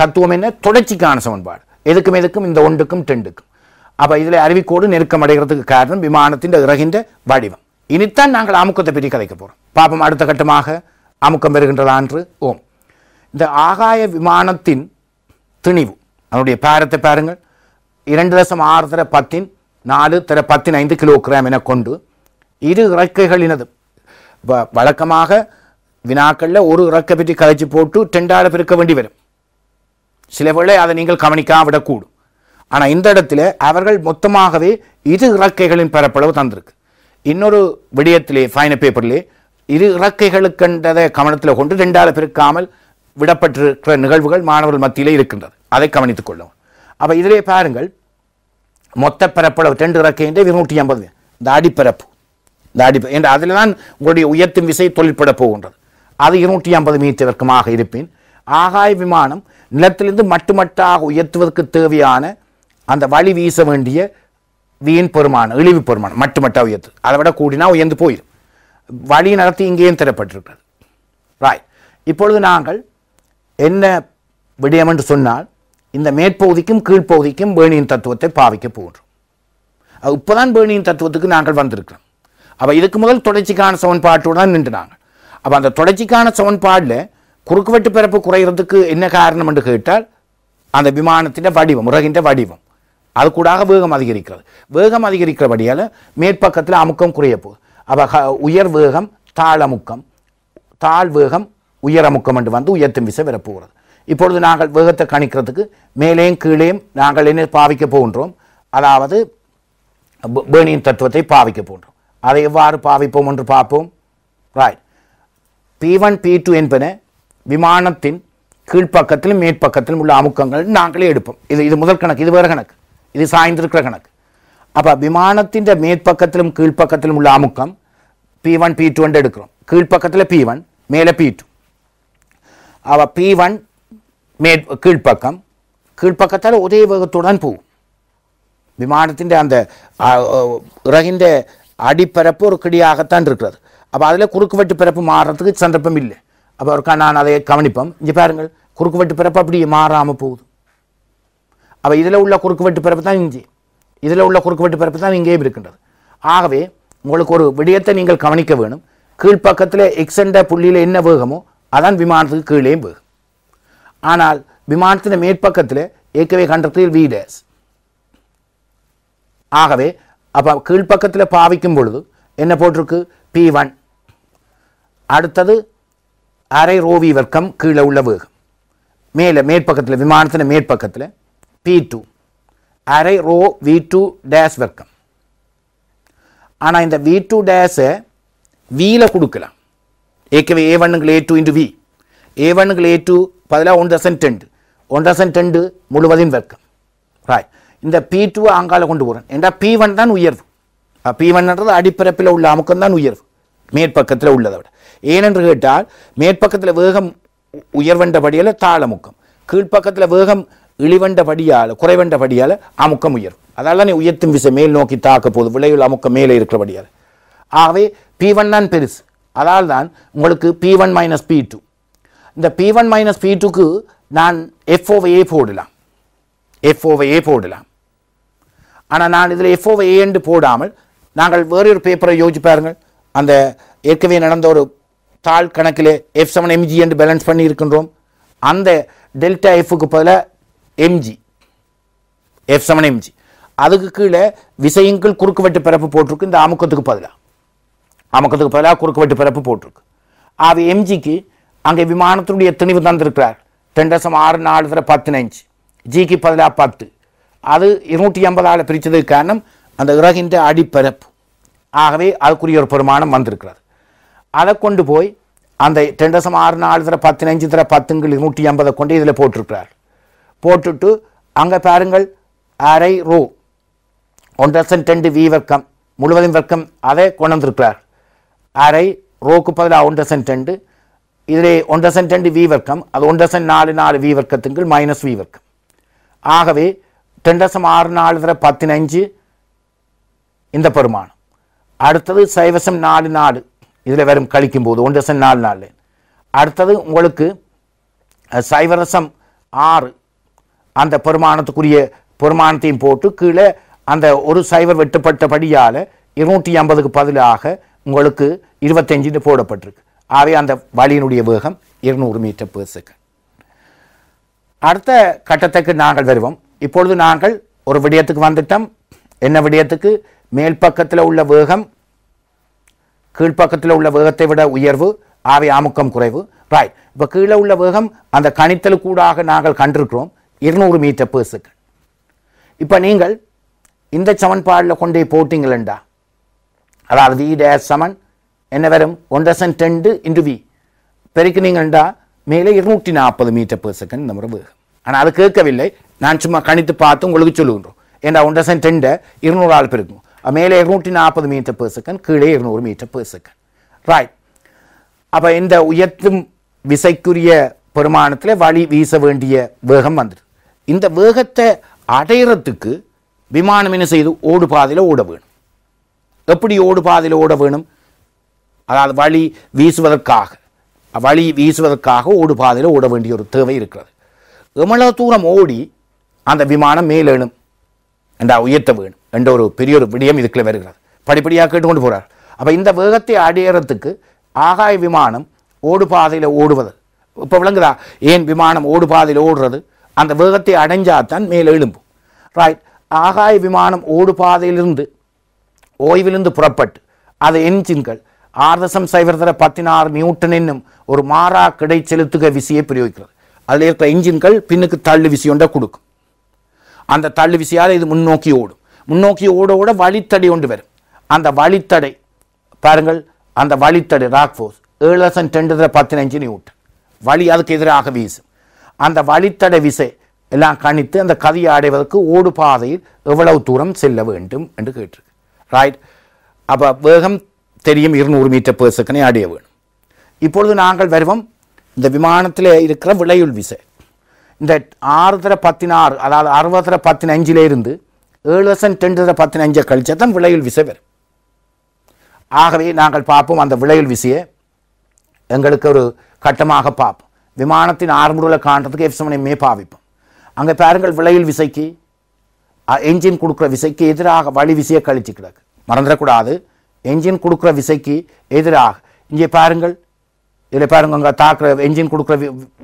தத்துவம் என்ன தொடர்ச்சிக்கான சமன்பாடு எதுக்கும் எதுக்கும் இந்த ஒன்றுக்கும் டெண்டுக்கும் அப்போ இதில் அருவிக்கோடு நெருக்கம் அடைகிறதுக்கு காரணம் விமானத்தின் இறகின்ற வடிவம் இனித்தான் நாங்கள் அமுக்கத்தை பற்றி கதைக்க போகிறோம் பாப்பம் அடுத்த கட்டமாக அமுக்கம் பெறுகின்றதான்று ஓம் இந்த ஆகாய விமானத்தின் திணிவு அதனுடைய பாரத்தை பாருங்கள் இரண்டு லட்சம் ஆறு தர பத்தின் நாலு தர பத்தின் ஐந்து கிராம் என கொண்டு இரு இறக்கைகளினதும் வழக்கமாக வினாக்களில் ஒரு இறக்க பற்றி கதைச்சி போட்டு ரெண்டாயிரம் பெருக்க வேண்டி வரும் சில வேளை அதை நீங்கள் கவனிக்காம விடக்கூடும் ஆனால் இந்த இடத்துல அவர்கள் மொத்தமாகவே இரு இறக்கைகளின் பரப்பளவு தந்திருக்கு இன்னொரு விடயத்திலே ஃபைன பேப்பர்லே இரு இறக்கைகளுக்கென்றதை கவனத்தில் கொண்டு ரெண்டாவது பெருக்காமல் விடப்பட்டிருக்கிற நிகழ்வுகள் மாணவர்கள் மத்தியிலே இருக்கின்றது அதை கவனித்துக் கொள்ளவும் அப்போ இதிலே பாருங்கள் மொத்த பரப்பளவு ரெண்டு இறக்கைன்றே இருநூற்றி ஐம்பது இந்த அடிப்பரப்பு இந்த என்று அதில் தான் உங்களுடைய உயர்த்தும் விசை தொழிற்பட போகின்றது அது இருநூற்றி ஐம்பது மீட்டருக்குமாக இருப்பேன் ஆகாய விமானம் நிலத்திலிருந்து மட்டுமட்டாக உயர்த்துவதற்கு தேவையான அந்த வழி வீச வேண்டிய வீண் பெருமானம் இழிவு பெருமானம் மட்டுமட்டாக உயர்த்து அதை விட கூடினா உயர்ந்து போயிடும் வழி நடத்தி இங்கேயும் தரப்பட்டிருக்கிறது ராய் இப்பொழுது நாங்கள் என்ன விடயம் என்று சொன்னால் இந்த மேற்பகுதிக்கும் கீழ்ப்பகுதிக்கும் வேணியின் தத்துவத்தை பாவிக்க போகின்றோம் இப்போதான் வேணியின் தத்துவத்துக்கு நாங்கள் வந்திருக்கிறோம் அப்போ இதுக்கு முதல் தொடர்ச்சிக்கான தான் நின்றுனாங்க அப்போ அந்த தொடர்ச்சிக்கான சமன்பாடில் குறுக்குவெட்டு பிறப்பு குறைகிறதுக்கு என்ன காரணம் என்று கேட்டால் அந்த விமானத்தின் வடிவம் உலகின்ற வடிவம் அது கூடாக வேகம் அதிகரிக்கிறது வேகம் அதிகரிக்கிறபடியால் மேற்பக்கத்தில் அமுக்கம் குறைய போகுது அப்போ உயர் வேகம் தாழ் அமுக்கம் தாழ் வேகம் உயர் அமுக்கம் என்று வந்து உயர்த்தும் விசை வரப்போகிறது இப்பொழுது நாங்கள் வேகத்தை கணிக்கிறதுக்கு மேலேயும் கீழேயும் நாங்கள் என்ன பாவிக்கப் போகின்றோம் அதாவது பேணியின் தத்துவத்தை பாவிக்க போகின்றோம் அதை எவ்வாறு பாவிப்போம் என்று பார்ப்போம் right P one P two என்பன விமானத்தின் கீழ்ப்பக்கத்திலும் மேற்பக்கத்திலும் உள்ள அமுக்கங்கள் நாங்களே எடுப்போம் இது இது முதல் கணக்கு இது வேறு கணக்கு இது சாய்ந்திருக்கிற கணக்கு அப்போ விமானத்தின் மேற்பக்கத்திலும் கீழ்ப்பக்கத்திலும் உள்ள அமுக்கம் பி ஒன் பி டூ என்று எடுக்கிறோம் கீழ்ப்பக்கத்தில் பி ஒன் மேலே பி டூ அவள் பி ஒன் மே கீழ்ப்பக்கம் கீழ்ப்பக்கத்தால் ஒரே வேகத்துடன் போகும் விமானத்தின் அந்த இறகின்ற அடிப்பரப்பு ஒரு கிடியாகத்தான் இருக்கிறது அப்போ அதில் குறுக்குவெட்டு பிறப்பு மாறுறதுக்கு சந்தர்ப்பம் இல்லை அப்போ ஒருக்கா நான் அதை கவனிப்போம் இங்கே பாருங்கள் குறுக்குவெட்டு பிறப்பு அப்படி மாறாமல் போகுது அப்போ இதில் உள்ள குறுக்குவெட்டு பிறப்பு தான் இங்கே இதில் உள்ள குறுக்குவெட்டு பிறப்பு தான் இங்கேயும் இருக்கின்றது ஆகவே உங்களுக்கு ஒரு விடயத்தை நீங்கள் கவனிக்க வேணும் கீழ்ப்பக்கத்தில் எக்ஸெண்ட புள்ளியில் என்ன வேகமோ அதான் விமானத்துக்கு கீழே வேகம் ஆனால் விமானத்தின் மேற்பக்கத்தில் ஏற்கவே கண்டத்தில் வி டேஸ் ஆகவே அப்போ கீழ்ப்பக்கத்தில் பாவிக்கும் பொழுது என்ன போட்டிருக்கு பி ஒன் அடுத்தது அரை ரோவி வர்க்கம் கீழே உள்ள வேகம் மேலே மேற்பக்கத்தில் விமானத்தின் மேற்பக்கத்தில் பி டூ அரை ரோ வி டூ டேஸ் வர்க்கம் ஆனால் இந்த வி டூ டேஸை வியில் கொடுக்கலாம் ஏற்கவே ஏ ஒன்னுங்கள் A two into V A ஒன்னுங்கள் ஏ டூ பதிலாக one thousand tenth one thousand tenth முழுவதின் வர்க்கம் ராய் இந்த பி டூ ஆங்கால கொண்டு போகிறேன் என்றால் பி ஒன் தான் உயர்வு பி ஒன்ன்றது அடிப்பரப்பில் உள்ள அமுக்கம் தான் உயர்வு மேற்பக்கத்தில் உள்ளதை விட ஏனென்று கேட்டால் மேற்பக்கத்தில் வேகம் உயர்வென்றபடியால் தாளமுக்கம் கீழ்ப்பக்கத்தில் வேகம் இழிவண்டபடியால் குறைவென்றபடியால் அமுக்கம் உயர்வு அதால் தான் உயர்த்தும் விசை மேல் நோக்கி தாக்க போகுது விளைவில் அமுக்கம் மேலே இருக்கிறபடியால் ஆகவே பி ஒன் தான் பெருசு அதால் தான் உங்களுக்கு P one minus P two இந்த பி ஒன் மைனஸ் பி டூக்கு நான் எஃப்ஓவையே போடலாம் எஃப்ஓவையே போடலாம் ஆனால் நான் இதில் எஃப்ஓவை ஏண்டு போடாமல் நாங்கள் வேறொரு பேப்பரை யோசிச்சு பாருங்கள் அந்த ஏற்கனவே நடந்த ஒரு தாள் கணக்கில் எஃப் செவன் எம்ஜி என்று பேலன்ஸ் பண்ணி இருக்கின்றோம் அந்த டெல்டா எஃப்க்கு பதிலாக எம்ஜி எஃப் செவன் எம்ஜி அதுக்கு கீழே குறுக்கு குறுக்குவெட்டு பிறப்பு போட்டிருக்கு இந்த அமுக்கத்துக்கு பதிலாக அமுக்கத்துக்கு பதிலாக குறுக்குவெட்டு பிறப்பு போட்டிருக்கு அது எம்ஜிக்கு அங்கே விமானத்தினுடைய திணிவு தந்திருக்கிறார் ரெண்டு தசம் ஆறு நாலு தர பதினஞ்சு ஜிக்கு பதிலாக பத்து அது இருநூற்றி ஐம்பதால் பிரித்ததுக்கு காரணம் அந்த இறகின்ற அடிப்பரப்பு ஆகவே அதுக்குரிய ஒரு பெருமானம் வந்திருக்கிறது அதை கொண்டு போய் அந்த ரெண்டு ஆறு நாலு தர பதினஞ்சு தர பத்துங்கள் இருநூற்றி ஐம்பதை கொண்டு இதில் போட்டிருக்கிறார் போட்டுட்டு அங்கே பாருங்கள் அரை ரூ ஒன்றரை சென்ட் ரெண்டு வி வர்க்கம் முழுவதும் வர்க்கம் அதை கொண்டு வந்திருக்கிறார் அரை ரோக்கு பதிலாக ஒன்றரை சென்ட் ரெண்டு இதிலே ஒன்றரை சென்ட் ரெண்டு வி வர்க்கம் அது ஒன்றரை சென்ட் நாலு நாலு வி வர்க்கத்துங்கள் மைனஸ் வி வர்க்கம் ஆகவே ரெண்டு வருஷம் ஆறு நாலு தடவை பதினஞ்சு இந்த பெருமானம் அடுத்தது சைவசம் நாலு நாலு இதில் வெறும் கழிக்கும் போது ஒன்று வருஷம் நாலு நாலு அடுத்தது உங்களுக்கு சைவரசம் ஆறு அந்த பெருமானத்துக்குரிய பெருமானத்தையும் போட்டு கீழே அந்த ஒரு சைவர் வெட்டுப்பட்டபடியால் இருநூற்றி ஐம்பதுக்கு பதிலாக உங்களுக்கு இருபத்தஞ்சுன்னு போடப்பட்டிருக்கு ஆகவே அந்த வழியினுடைய வேகம் இருநூறு மீட்டர் பேர் அடுத்த கட்டத்துக்கு நாங்கள் வருவோம் இப்பொழுது நாங்கள் ஒரு விடயத்துக்கு வந்துட்டோம் என்ன விடயத்துக்கு மேல் பக்கத்தில் உள்ள வேகம் கீழ்ப்பக்கத்தில் உள்ள வேகத்தை விட உயர்வு ஆவை ஆமுக்கம் குறைவு ரைட் இப்போ கீழே உள்ள வேகம் அந்த கணித்தலுக்கூடாக நாங்கள் கண்டிருக்கிறோம் இருநூறு மீட்டர் பேர் இப்போ நீங்கள் இந்த சமன்பாடில் கொண்டே போட்டிங்களண்டா அதாவது வி e டேஸ் சமன் என்ன வரும் ஒன்றரை சென்ட் ரெண்டு இன்டு வி பெருக்கினீங்கண்டா மேலே இருநூற்றி நாற்பது மீட்டர் பேர் செகண்ட் இந்த முறை வேகம் ஆனால் அது கேட்கவில்லை நான் சும்மா கணித்து பார்த்து உங்களுக்கு சொல்லுகின்றோம் ஏன்னா ஒன் டசன் டெண்டை இருநூறு ஆள் பெருக்கும் மேலே இருநூற்றி நாற்பது மீட்டர் பேர் செகண்ட் கீழே இருநூறு மீட்டர் பெர் செகண்ட் ரைட் அப்போ இந்த உயர்த்தும் விசைக்குரிய பெருமானத்தில் வழி வீச வேண்டிய வேகம் வந்துடு இந்த வேகத்தை அடையிறதுக்கு விமானம் என்ன செய்து ஓடு பாதையில் ஓட வேணும் எப்படி ஓடு பாதையில் ஓட வேணும் அதாவது வழி வீசுவதற்காக வழி வீசுவதற்காக ஓடு பாதையில் ஓட வேண்டிய ஒரு தேவை இருக்கிறது எவ்வளோ தூரம் ஓடி அந்த விமானம் மேலேணும் என்றா உயர்த்த வேணும் என்ற ஒரு பெரிய ஒரு விடயம் இதுக்குள்ளே வருகிறார் படிப்படியாக கேட்டுக்கொண்டு போகிறார் அப்போ இந்த வேகத்தை அடையறதுக்கு ஆகாய விமானம் ஓடுபாதையில் ஓடுவது இப்போ விளங்குதா ஏன் விமானம் ஓடுபாதையில் ஓடுறது அந்த வேகத்தை அடைஞ்சாதான் மேலே எழும்பும் ரைட் ஆகாய விமானம் பாதையிலிருந்து ஓய்விலிருந்து புறப்பட்டு அது என்ஜின்கள் ஆறு தசம் சைவர் தர நியூட்டன் என்னும் ஒரு மாறா கிடை செலுத்துக விசையை பிரயோகிக்கிறது அதில் இருக்கிற இன்ஜின்கள் பின்னுக்கு தள்ளு விசியோண்டா கொடுக்கும் அந்த தள்ளு விசியால் இது முன்னோக்கி ஓடும் முன்னோக்கி ஓட ஓட வழித்தடை கொண்டு வரும் அந்த வழித்தடை பாருங்கள் அந்த வழித்தடை ராக் ஃபோர்ஸ் ஏழு லட்சம் டெண்டு பதினஞ்சு விட்டு வழி அதுக்கு எதிராக வீசும் அந்த வழித்தடை விசை எல்லாம் கணித்து அந்த கதையை அடைவதற்கு ஓடு பாதையில் எவ்வளவு தூரம் செல்ல வேண்டும் என்று கேட்டிருக்கு ரைட் அப்போ வேகம் தெரியும் இருநூறு மீட்டர் பேர் செகண்டை அடைய வேணும் இப்பொழுது நாங்கள் வருவோம் இந்த விமானத்தில் இருக்கிற விளையுள் விசை இந்த ஆறு தர பத்தினாறு அதாவது அறுபது தர இருந்து ஏழு லட்சம் ரெண்டு தர பத்தினஞ்சை கழிச்சா தான் விளையுள் விசை வரும் ஆகவே நாங்கள் பார்ப்போம் அந்த விளையுள் விசையை எங்களுக்கு ஒரு கட்டமாக பார்ப்போம் விமானத்தின் ஆறுமுடிவில் காண்றதுக்கு எஃப் சமனை மே பாவிப்போம் அங்கே பாருங்கள் விளையுள் விசைக்கு என்ஜின் கொடுக்குற விசைக்கு எதிராக வழி விசையை கழிச்சு கிடக்கு மறந்துடக்கூடாது என்ஜின் கொடுக்குற விசைக்கு எதிராக இங்கே பாருங்கள் இதில் பாருங்க அங்கே தாக்குற என்ஜின் கொடுக்குற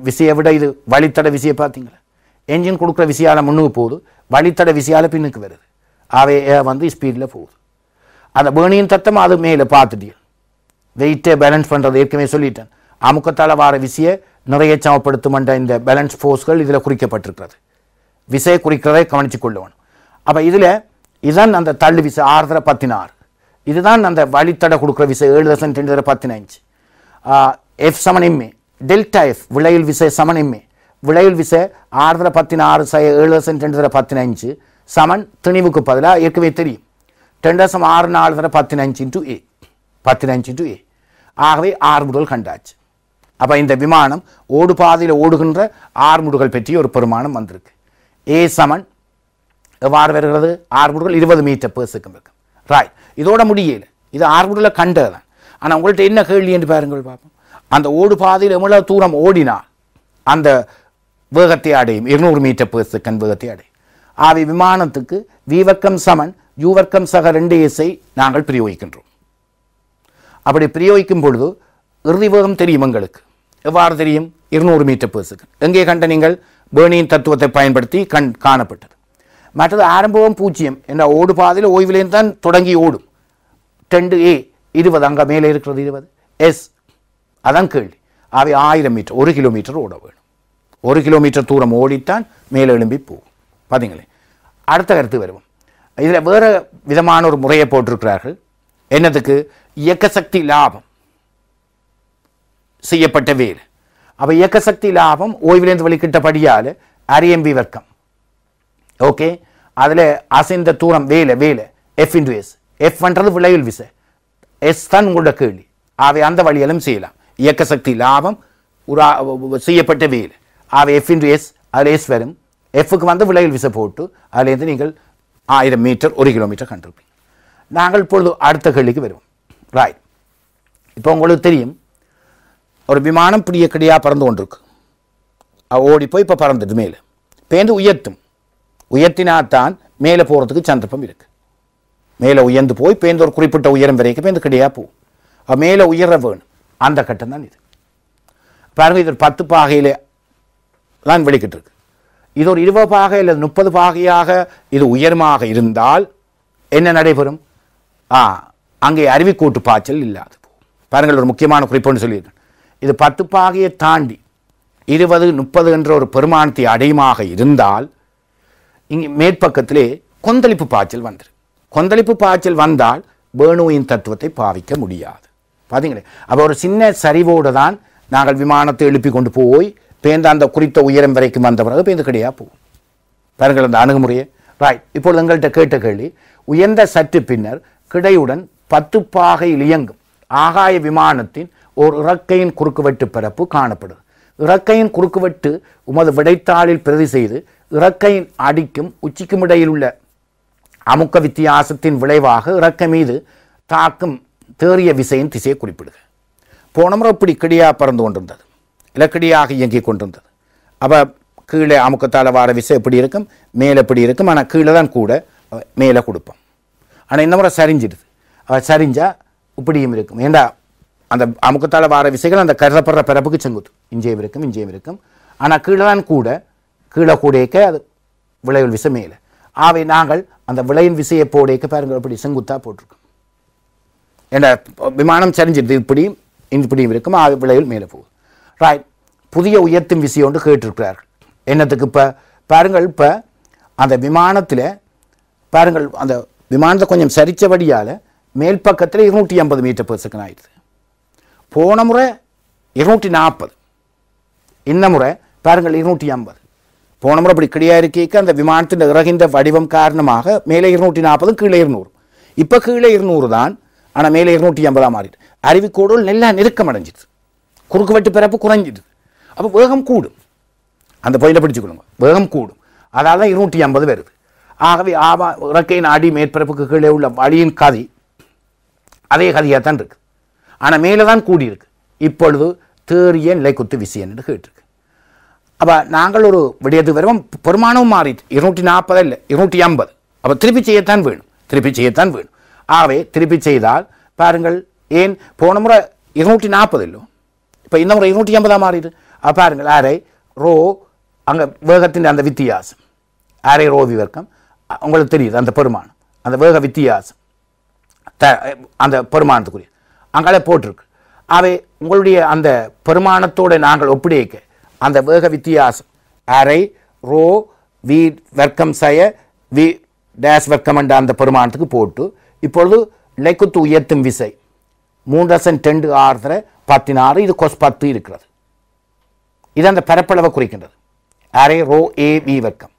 விசையை விட இது வழித்தட விசையை பார்த்தீங்களா என்ஜின் கொடுக்குற விசையால் முன்னுக்கு போகுது வழித்தட விசையால் பின்னுக்கு வருது அவை வந்து ஸ்பீடில் போகுது அந்த பேணியின் தத்தம் அது மேலே பார்த்துட்டியல் வெயிட்டை பேலன்ஸ் பண்ணுறது ஏற்கனவே சொல்லிட்டேன் அமுக்கத்தால் வார விசையை நிறைய சமப்படுத்துமன்ற இந்த பேலன்ஸ் ஃபோர்ஸ்கள் இதில் குறிக்கப்பட்டிருக்கிறது விசையை குறிக்கிறதை கவனித்து கொள்ளுவோம் அப்போ இதில் இதுதான் அந்த தள்ளு விசை ஆறுதரை பத்தினாறு இதுதான் அந்த வழித்தடை கொடுக்குற விசை ஏழு தசம் ரெண்டு தர பத்தினஞ்சு F சமனிம்மே delta F വിളയിൽ விசை சமனிம்மே விலையில் விசை 6 വിസ சைய 7 ஏழு 15 ரெண்டு சமன் தினிவுக்கு பதிலாக ஏற்கனவே தெரியும் ரெண்டு 6 ஆறு 15 தர பதினஞ்சு இன்ட்டு ஏ பதினஞ்சு இன்ட்டு ஏ ஆகவே ஆறுமுதல் கண்டாச்சு அப்போ இந்த விமானம் ஓடு பாதையில் ஓடுகின்ற ஆறுமுடுகள் பெட்டி ஒரு பெருமானம் வந்திருக்கு ஏ சமன் எவ்வாறு வருகிறது முடுகள் இருபது மீட்டர் பேர் செகண்ட் ரைட் இதோட முடியல இது ஆறுமுடில் கண்டது ஆனால் உங்கள்கிட்ட என்ன கேள்வி என்று பாருங்கள் பார்ப்போம் அந்த ஓடு பாதையில் எவ்வளவு தூரம் ஓடினால் அந்த வேகத்தை அடையும் இருநூறு மீட்டர் பேர் செகண்ட் வேகத்தை அடையும் ஆவி விமானத்துக்கு விவர்க்கம் சமன் யூவர்க்கம் சக ரெண்டு இசை நாங்கள் பிரயோகிக்கின்றோம் அப்படி பிரயோகிக்கும் பொழுது இறுதி வேகம் தெரியும் எங்களுக்கு எவ்வாறு தெரியும் இருநூறு மீட்டர் பேர் செகண்ட் எங்கே கண்ட நீங்கள் பேர்னியின் தத்துவத்தை பயன்படுத்தி கண் காணப்பட்டது மற்றது ஆரம்பம் பூஜ்ஜியம் என்ற ஓடு பாதையில் ஓய்விலேயும் தான் தொடங்கி ஓடும் டென்டு ஏ இருபது அங்கே மேலே இருக்கிறது இருபது எஸ் அதான் கேள்வி அவை ஆயிரம் மீட்டர் ஒரு கிலோமீட்டர் ஓட வேணும் ஒரு கிலோமீட்டர் தூரம் ஓடித்தான் மேலே எழும்பி போகும் பார்த்தீங்களே அடுத்த கருத்து வருவோம் இதில் வேறு விதமான ஒரு முறையை போட்டிருக்கிறார்கள் என்னதுக்கு இயக்கசக்தி லாபம் செய்யப்பட்ட வேலை அப்போ இயக்கசக்தி சக்தி லாபம் ஓய்விலேருந்து வெளிக்கிட்டபடியால் அரியம்பி e வர்க்கம் ஓகே அதில் அசைந்த தூரம் வேலை வேலை எஃப் இன்டு எஸ் எஃப்ன்றது விளைவில் விசை எஸ் தான் உங்களோட கேள்வி அவை அந்த வழியிலும் செய்யலாம் இயக்க சக்தி லாபம் செய்யப்பட்ட வேலை ஆக எஃப் இன்று எஸ் அதில் எஸ் வரும் எஃப்க்கு வந்து விலையில் விசை போட்டு அதுலேருந்து நீங்கள் ஆயிரம் மீட்டர் ஒரு கிலோமீட்டர் கண்டிருப்பீங்க நாங்கள் இப்பொழுது அடுத்த கேள்விக்கு வருவோம் ராய் இப்போ உங்களுக்கு தெரியும் ஒரு விமானம் பிடிய கிடையாக பறந்து கொண்டிருக்கு ஓடி போய் இப்போ பறந்துடுது மேலே பேருந்து உயர்த்தும் உயர்த்தினாத்தான் மேலே போகிறதுக்கு சந்தர்ப்பம் இருக்குது மேலே உயர்ந்து போய் பேருந்து ஒரு குறிப்பிட்ட உயரம் வரைக்கும் பேருந்து கிடையாது போகும் மேலே உயர வேணும் அந்த கட்டம் தான் இது பாருங்கள் இது பத்து பாகையிலே தான் வெளிக்கிட்டு இருக்கு இது ஒரு இருபது பாகை இல்லை முப்பது பாகையாக இது உயரமாக இருந்தால் என்ன நடைபெறும் ஆ அங்கே அருவிக்கூட்டு பாய்ச்சல் இல்லாது பாருங்கள் ஒரு முக்கியமான குறிப்புன்னு சொல்லியிருக்கேன் இது பத்து பாகையை தாண்டி இருபது முப்பது என்ற ஒரு பெருமானத்தை அடையமாக இருந்தால் இங்கே மேற்பக்கத்திலே கொந்தளிப்பு பாய்ச்சல் வந்துடும் கொந்தளிப்பு பாய்ச்சல் வந்தால் வேணுவின் தத்துவத்தை பாவிக்க முடியாது பார்த்தீங்களே அப்போ ஒரு சின்ன சரிவோடு தான் நாங்கள் விமானத்தை எழுப்பி கொண்டு போய் பேருந்து அந்த குறித்த உயரம் வரைக்கும் வந்த பிறகு பேருந்து கிடையாது போகும் பாருங்கள் அந்த அணுகுமுறையை ராய்ட் இப்பொழுது எங்கள்கிட்ட கேட்ட கேள்வி உயர்ந்த சற்று பின்னர் கிடையுடன் பத்து பாகையில் இயங்கும் ஆகாய விமானத்தின் ஒரு இறக்கையின் குறுக்குவெட்டு பரப்பு காணப்படும் இறக்கையின் குறுக்குவெட்டு உமது விடைத்தாளில் பிரதி செய்து இறக்கையின் அடிக்கும் உச்சிக்கும் இடையில் உள்ள அமுக்க வித்தியாசத்தின் விளைவாக இறக்கை மீது தாக்கும் தேறிய விசையின் திசையை குறிப்பிடுக போன முறை இப்படி கிடியாக பறந்து கொண்டிருந்தது இலக்கடியாக கிடியாக இயங்கி கொண்டிருந்தது அப்போ கீழே அமுக்கத்தால் வார விசை எப்படி இருக்கும் மேலே எப்படி இருக்கும் ஆனால் கீழே தான் கூட மேலே கொடுப்போம் ஆனால் இந்த முறை சரிஞ்சிடுது சரிஞ்சால் இப்படியும் இருக்கும் ஏண்டா அந்த அமுக்கத்தால் வார விசைகள் அந்த கருதப்படுற பிறப்புக்கு செங்குத்து இஞ்சியும் இருக்கும் இஞ்சியும் இருக்கும் ஆனால் கீழே தான் கூட கீழே கூடக்க அது விளைவு விசை மேலே ஆவை நாங்கள் அந்த விளையின் விசையை போடேக்க பாருங்கள் அப்படி செங்குத்தாக போட்டிருக்கோம் என்ன விமானம் சரிஞ்சிருது இப்படி இப்படியும் இருக்கும் அது விளைவில் மேலே போகுது ரைட் புதிய உயர்த்தும் விஷயம் ஒன்று கேட்டிருக்கிறார்கள் என்னத்துக்கு இப்போ பாருங்கள் இப்போ அந்த விமானத்தில் பாருங்கள் அந்த விமானத்தை கொஞ்சம் சரித்தபடியால் மேல் பக்கத்தில் இருநூற்றி ஐம்பது மீட்டர் பெர் ஆயிடுது போன முறை இருநூற்றி நாற்பது இந்த முறை பாருங்கள் இருநூற்றி ஐம்பது போன முறை இப்படி கிடையா இருக்க அந்த விமானத்தின் இறகின்ற வடிவம் காரணமாக மேலே இருநூற்றி நாற்பது கீழே இருநூறு இப்போ கீழே இருநூறு தான் ஆனால் மேலே இருநூற்றி ஐம்பதாக மாறிடுது அருவிக்கோடுகள் நல்லா நெருக்கம் அடைஞ்சிடுது குறுக்கு வெட்டு பிறப்பு குறைஞ்சிடுது அப்போ வேகம் கூடும் அந்த பொயில பிடிச்சிக்கொள்ளுங்க வேகம் கூடும் அதால் தான் இருநூற்றி ஐம்பது வருது ஆகவே ஆவா இறக்கையின் அடி மேற்பரப்புக்கு கீழே உள்ள வழியின் கதி அதே கதியாக தான் இருக்குது ஆனால் மேலே தான் கூடியிருக்கு இப்பொழுது தேறிய நிலைக்குத்து குத்து என்று கேட்டிருக்கு அப்போ நாங்கள் ஒரு விடயத்துக்கு வருவோம் பெருமானமும் மாறிட்டு இருநூற்றி நாற்பது இல்லை இருநூற்றி ஐம்பது அப்போ திருப்பி செய்யத்தான் வேணும் திருப்பி செய்யத்தான் வேணும் ஆகவே திருப்பி செய்தால் பாருங்கள் ஏன் போன முறை இருநூற்றி நாற்பது இல்லை இப்போ இந்த முறை இருநூற்றி ஐம்பதாக மாறிடு அப்போ பாருங்கள் அரை ரோ அங்கே வேகத்தின் அந்த வித்தியாசம் அரை ரோ விவர்க்கம் உங்களுக்கு தெரியுது அந்த பெருமானம் அந்த வேக வித்தியாசம் த அந்த பெருமானத்துக்குரிய அங்கே போட்டிருக்கு அவை உங்களுடைய அந்த பெருமானத்தோடு நாங்கள் ஒப்பிடைக்க அந்த வேக வித்தியாசம் அரை ரோ வி வர்க்கம் சய வி டேஸ் வர்க்கம் என்ற அந்த பெருமானத்துக்கு போட்டு இப்பொழுது லைக்குத்து உயர்த்தும் விசை மூன்றசன் ரெண்டு பத்தி நாலு இது கொஸ் பத்து இருக்கிறது இது அந்த பரப்பளவை குறிக்கின்றது அரே ரோ ஏ வி வர்க்கம்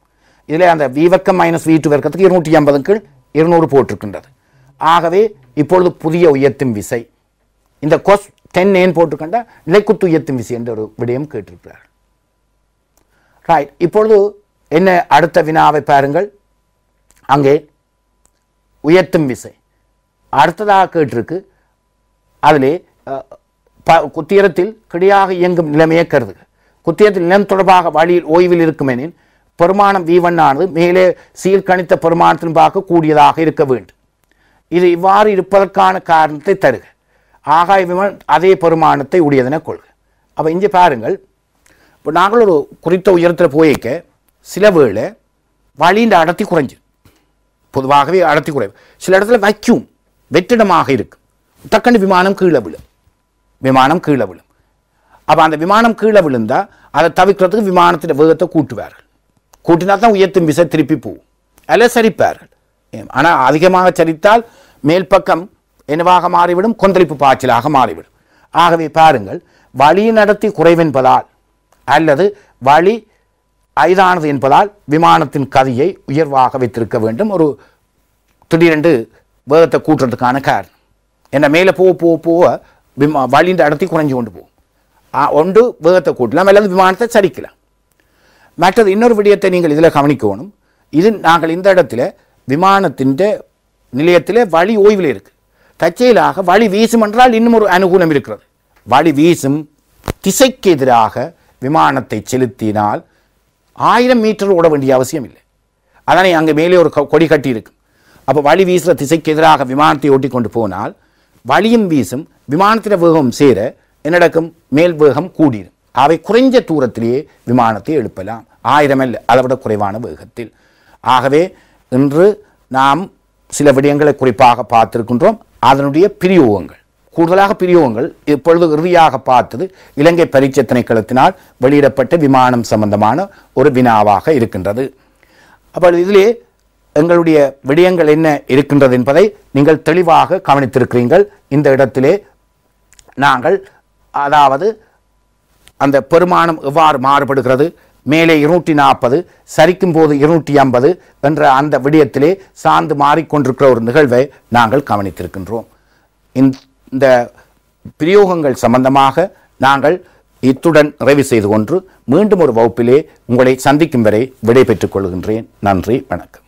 இதில் அந்த வி வர்க்கம் மைனஸ் வி டூ வர்க்கத்துக்கு இருநூற்றி ஐம்பது கீழ் இருநூறு போட்டிருக்கின்றது ஆகவே இப்பொழுது புதிய உயர்த்தும் விசை இந்த கொஸ் டென் ஏன் போட்டுக்கண்டா நிலைக்குத்து உயர்த்தும் விசை என்ற ஒரு விடயம் கேட்டிருக்கிறார்கள் ரைட் இப்பொழுது என்ன அடுத்த வினாவை பாருங்கள் அங்கே உயர்த்தும் விசை அடுத்ததாக கேட்டிருக்கு அதிலே ப குத்தியரத்தில் கிடையாக இயங்கும் நிலைமையை கருதுக குத்தியரத்தில் நிலம் தொடர்பாக வழியில் ஓய்வில் இருக்குமெனின் பெருமானம் வீவண்ணானது மேலே சீர்கணித்த பெருமானத்தின் பார்க்க கூடியதாக இருக்க வேண்டும் இது இவ்வாறு இருப்பதற்கான காரணத்தை தருக ஆகாய விமன் அதே பெருமானத்தை உடையதென கொள்க அப்போ இங்கே பாருங்கள் இப்போ நாங்கள் ஒரு குறித்த உயரத்தில் போயிக்க சில வேளை வழியின் அடர்த்தி குறைஞ்சிடும் பொதுவாகவே அடர்த்தி குறைவு சில இடத்துல வைக்கும் வெற்றிடமாக இருக்கும் டக்குன்னு விமானம் கீழே விழும் விமானம் கீழே விழும் அப்போ அந்த விமானம் கீழே விழுந்தால் அதை தவிர்க்கிறதுக்கு விமானத்தின் வேகத்தை கூட்டுவார்கள் கூட்டினா தான் உயர்த்தும் விசை திருப்பி போகும் அல்ல சரிப்பார்கள் ஆனால் அதிகமாக சரித்தால் மேல் பக்கம் என்னவாக மாறிவிடும் கொந்தளிப்பு பாய்ச்சலாக மாறிவிடும் ஆகவே பாருங்கள் வழி நடத்தி குறைவென்பதால் அல்லது வழி அரிதானது என்பதால் விமானத்தின் கதையை உயர்வாக வைத்திருக்க வேண்டும் ஒரு திடீரென்று வேகத்தை கூட்டுறதுக்கான காரணம் என்னை மேலே போக போக போக விமா வழிந்த இடத்தையும் குறைஞ்சு கொண்டு போகும் ஒன்று வேகத்தை கூட்டலாம் அல்லது விமானத்தை சரிக்கலாம் மற்றது இன்னொரு விடயத்தை நீங்கள் இதில் கவனிக்கணும் இது நாங்கள் இந்த இடத்துல விமானத்தின் நிலையத்தில் வழி ஓய்வில் இருக்குது தற்செயலாக வழி வீசும் என்றால் இன்னும் ஒரு அனுகூலம் இருக்கிறது வழி வீசும் திசைக்கு எதிராக விமானத்தை செலுத்தினால் ஆயிரம் மீட்டர் ஓட வேண்டிய அவசியம் இல்லை அதனை அங்கே மேலே ஒரு கொடி கட்டி இருக்கும் அப்போ வழி வீசுகிற திசைக்கு எதிராக விமானத்தை ஓட்டி கொண்டு போனால் வழியும் வீசும் விமானத்தில் வேகம் சேர என்னடக்கும் மேல் வேகம் கூடிடும் அவை குறைஞ்ச தூரத்திலேயே விமானத்தை எழுப்பலாம் ஆயிரம் அல்ல அதை விட குறைவான வேகத்தில் ஆகவே இன்று நாம் சில விடயங்களை குறிப்பாக பார்த்துருக்கின்றோம் அதனுடைய பிரியோகங்கள் கூடுதலாக பிரியோகங்கள் இப்பொழுது இறுதியாக பார்த்தது இலங்கை பரீட்சை திணைக்களத்தினால் வெளியிடப்பட்ட விமானம் சம்பந்தமான ஒரு வினாவாக இருக்கின்றது அப்போ இதிலே எங்களுடைய விடயங்கள் என்ன இருக்கின்றது என்பதை நீங்கள் தெளிவாக கவனித்திருக்கிறீர்கள் இந்த இடத்திலே நாங்கள் அதாவது அந்த பெருமானம் எவ்வாறு மாறுபடுகிறது மேலே இருநூற்றி நாற்பது சரிக்கும் போது இருநூற்றி ஐம்பது என்ற அந்த விடயத்திலே சார்ந்து மாறிக்கொண்டிருக்கிற ஒரு நிகழ்வை நாங்கள் கவனித்திருக்கின்றோம் இந்த இந்த பிரயோகங்கள் சம்பந்தமாக நாங்கள் இத்துடன் நிறைவு செய்து கொண்டு மீண்டும் ஒரு வகுப்பிலே உங்களை சந்திக்கும் வரை விடைபெற்றுக் கொள்கின்றேன் நன்றி வணக்கம்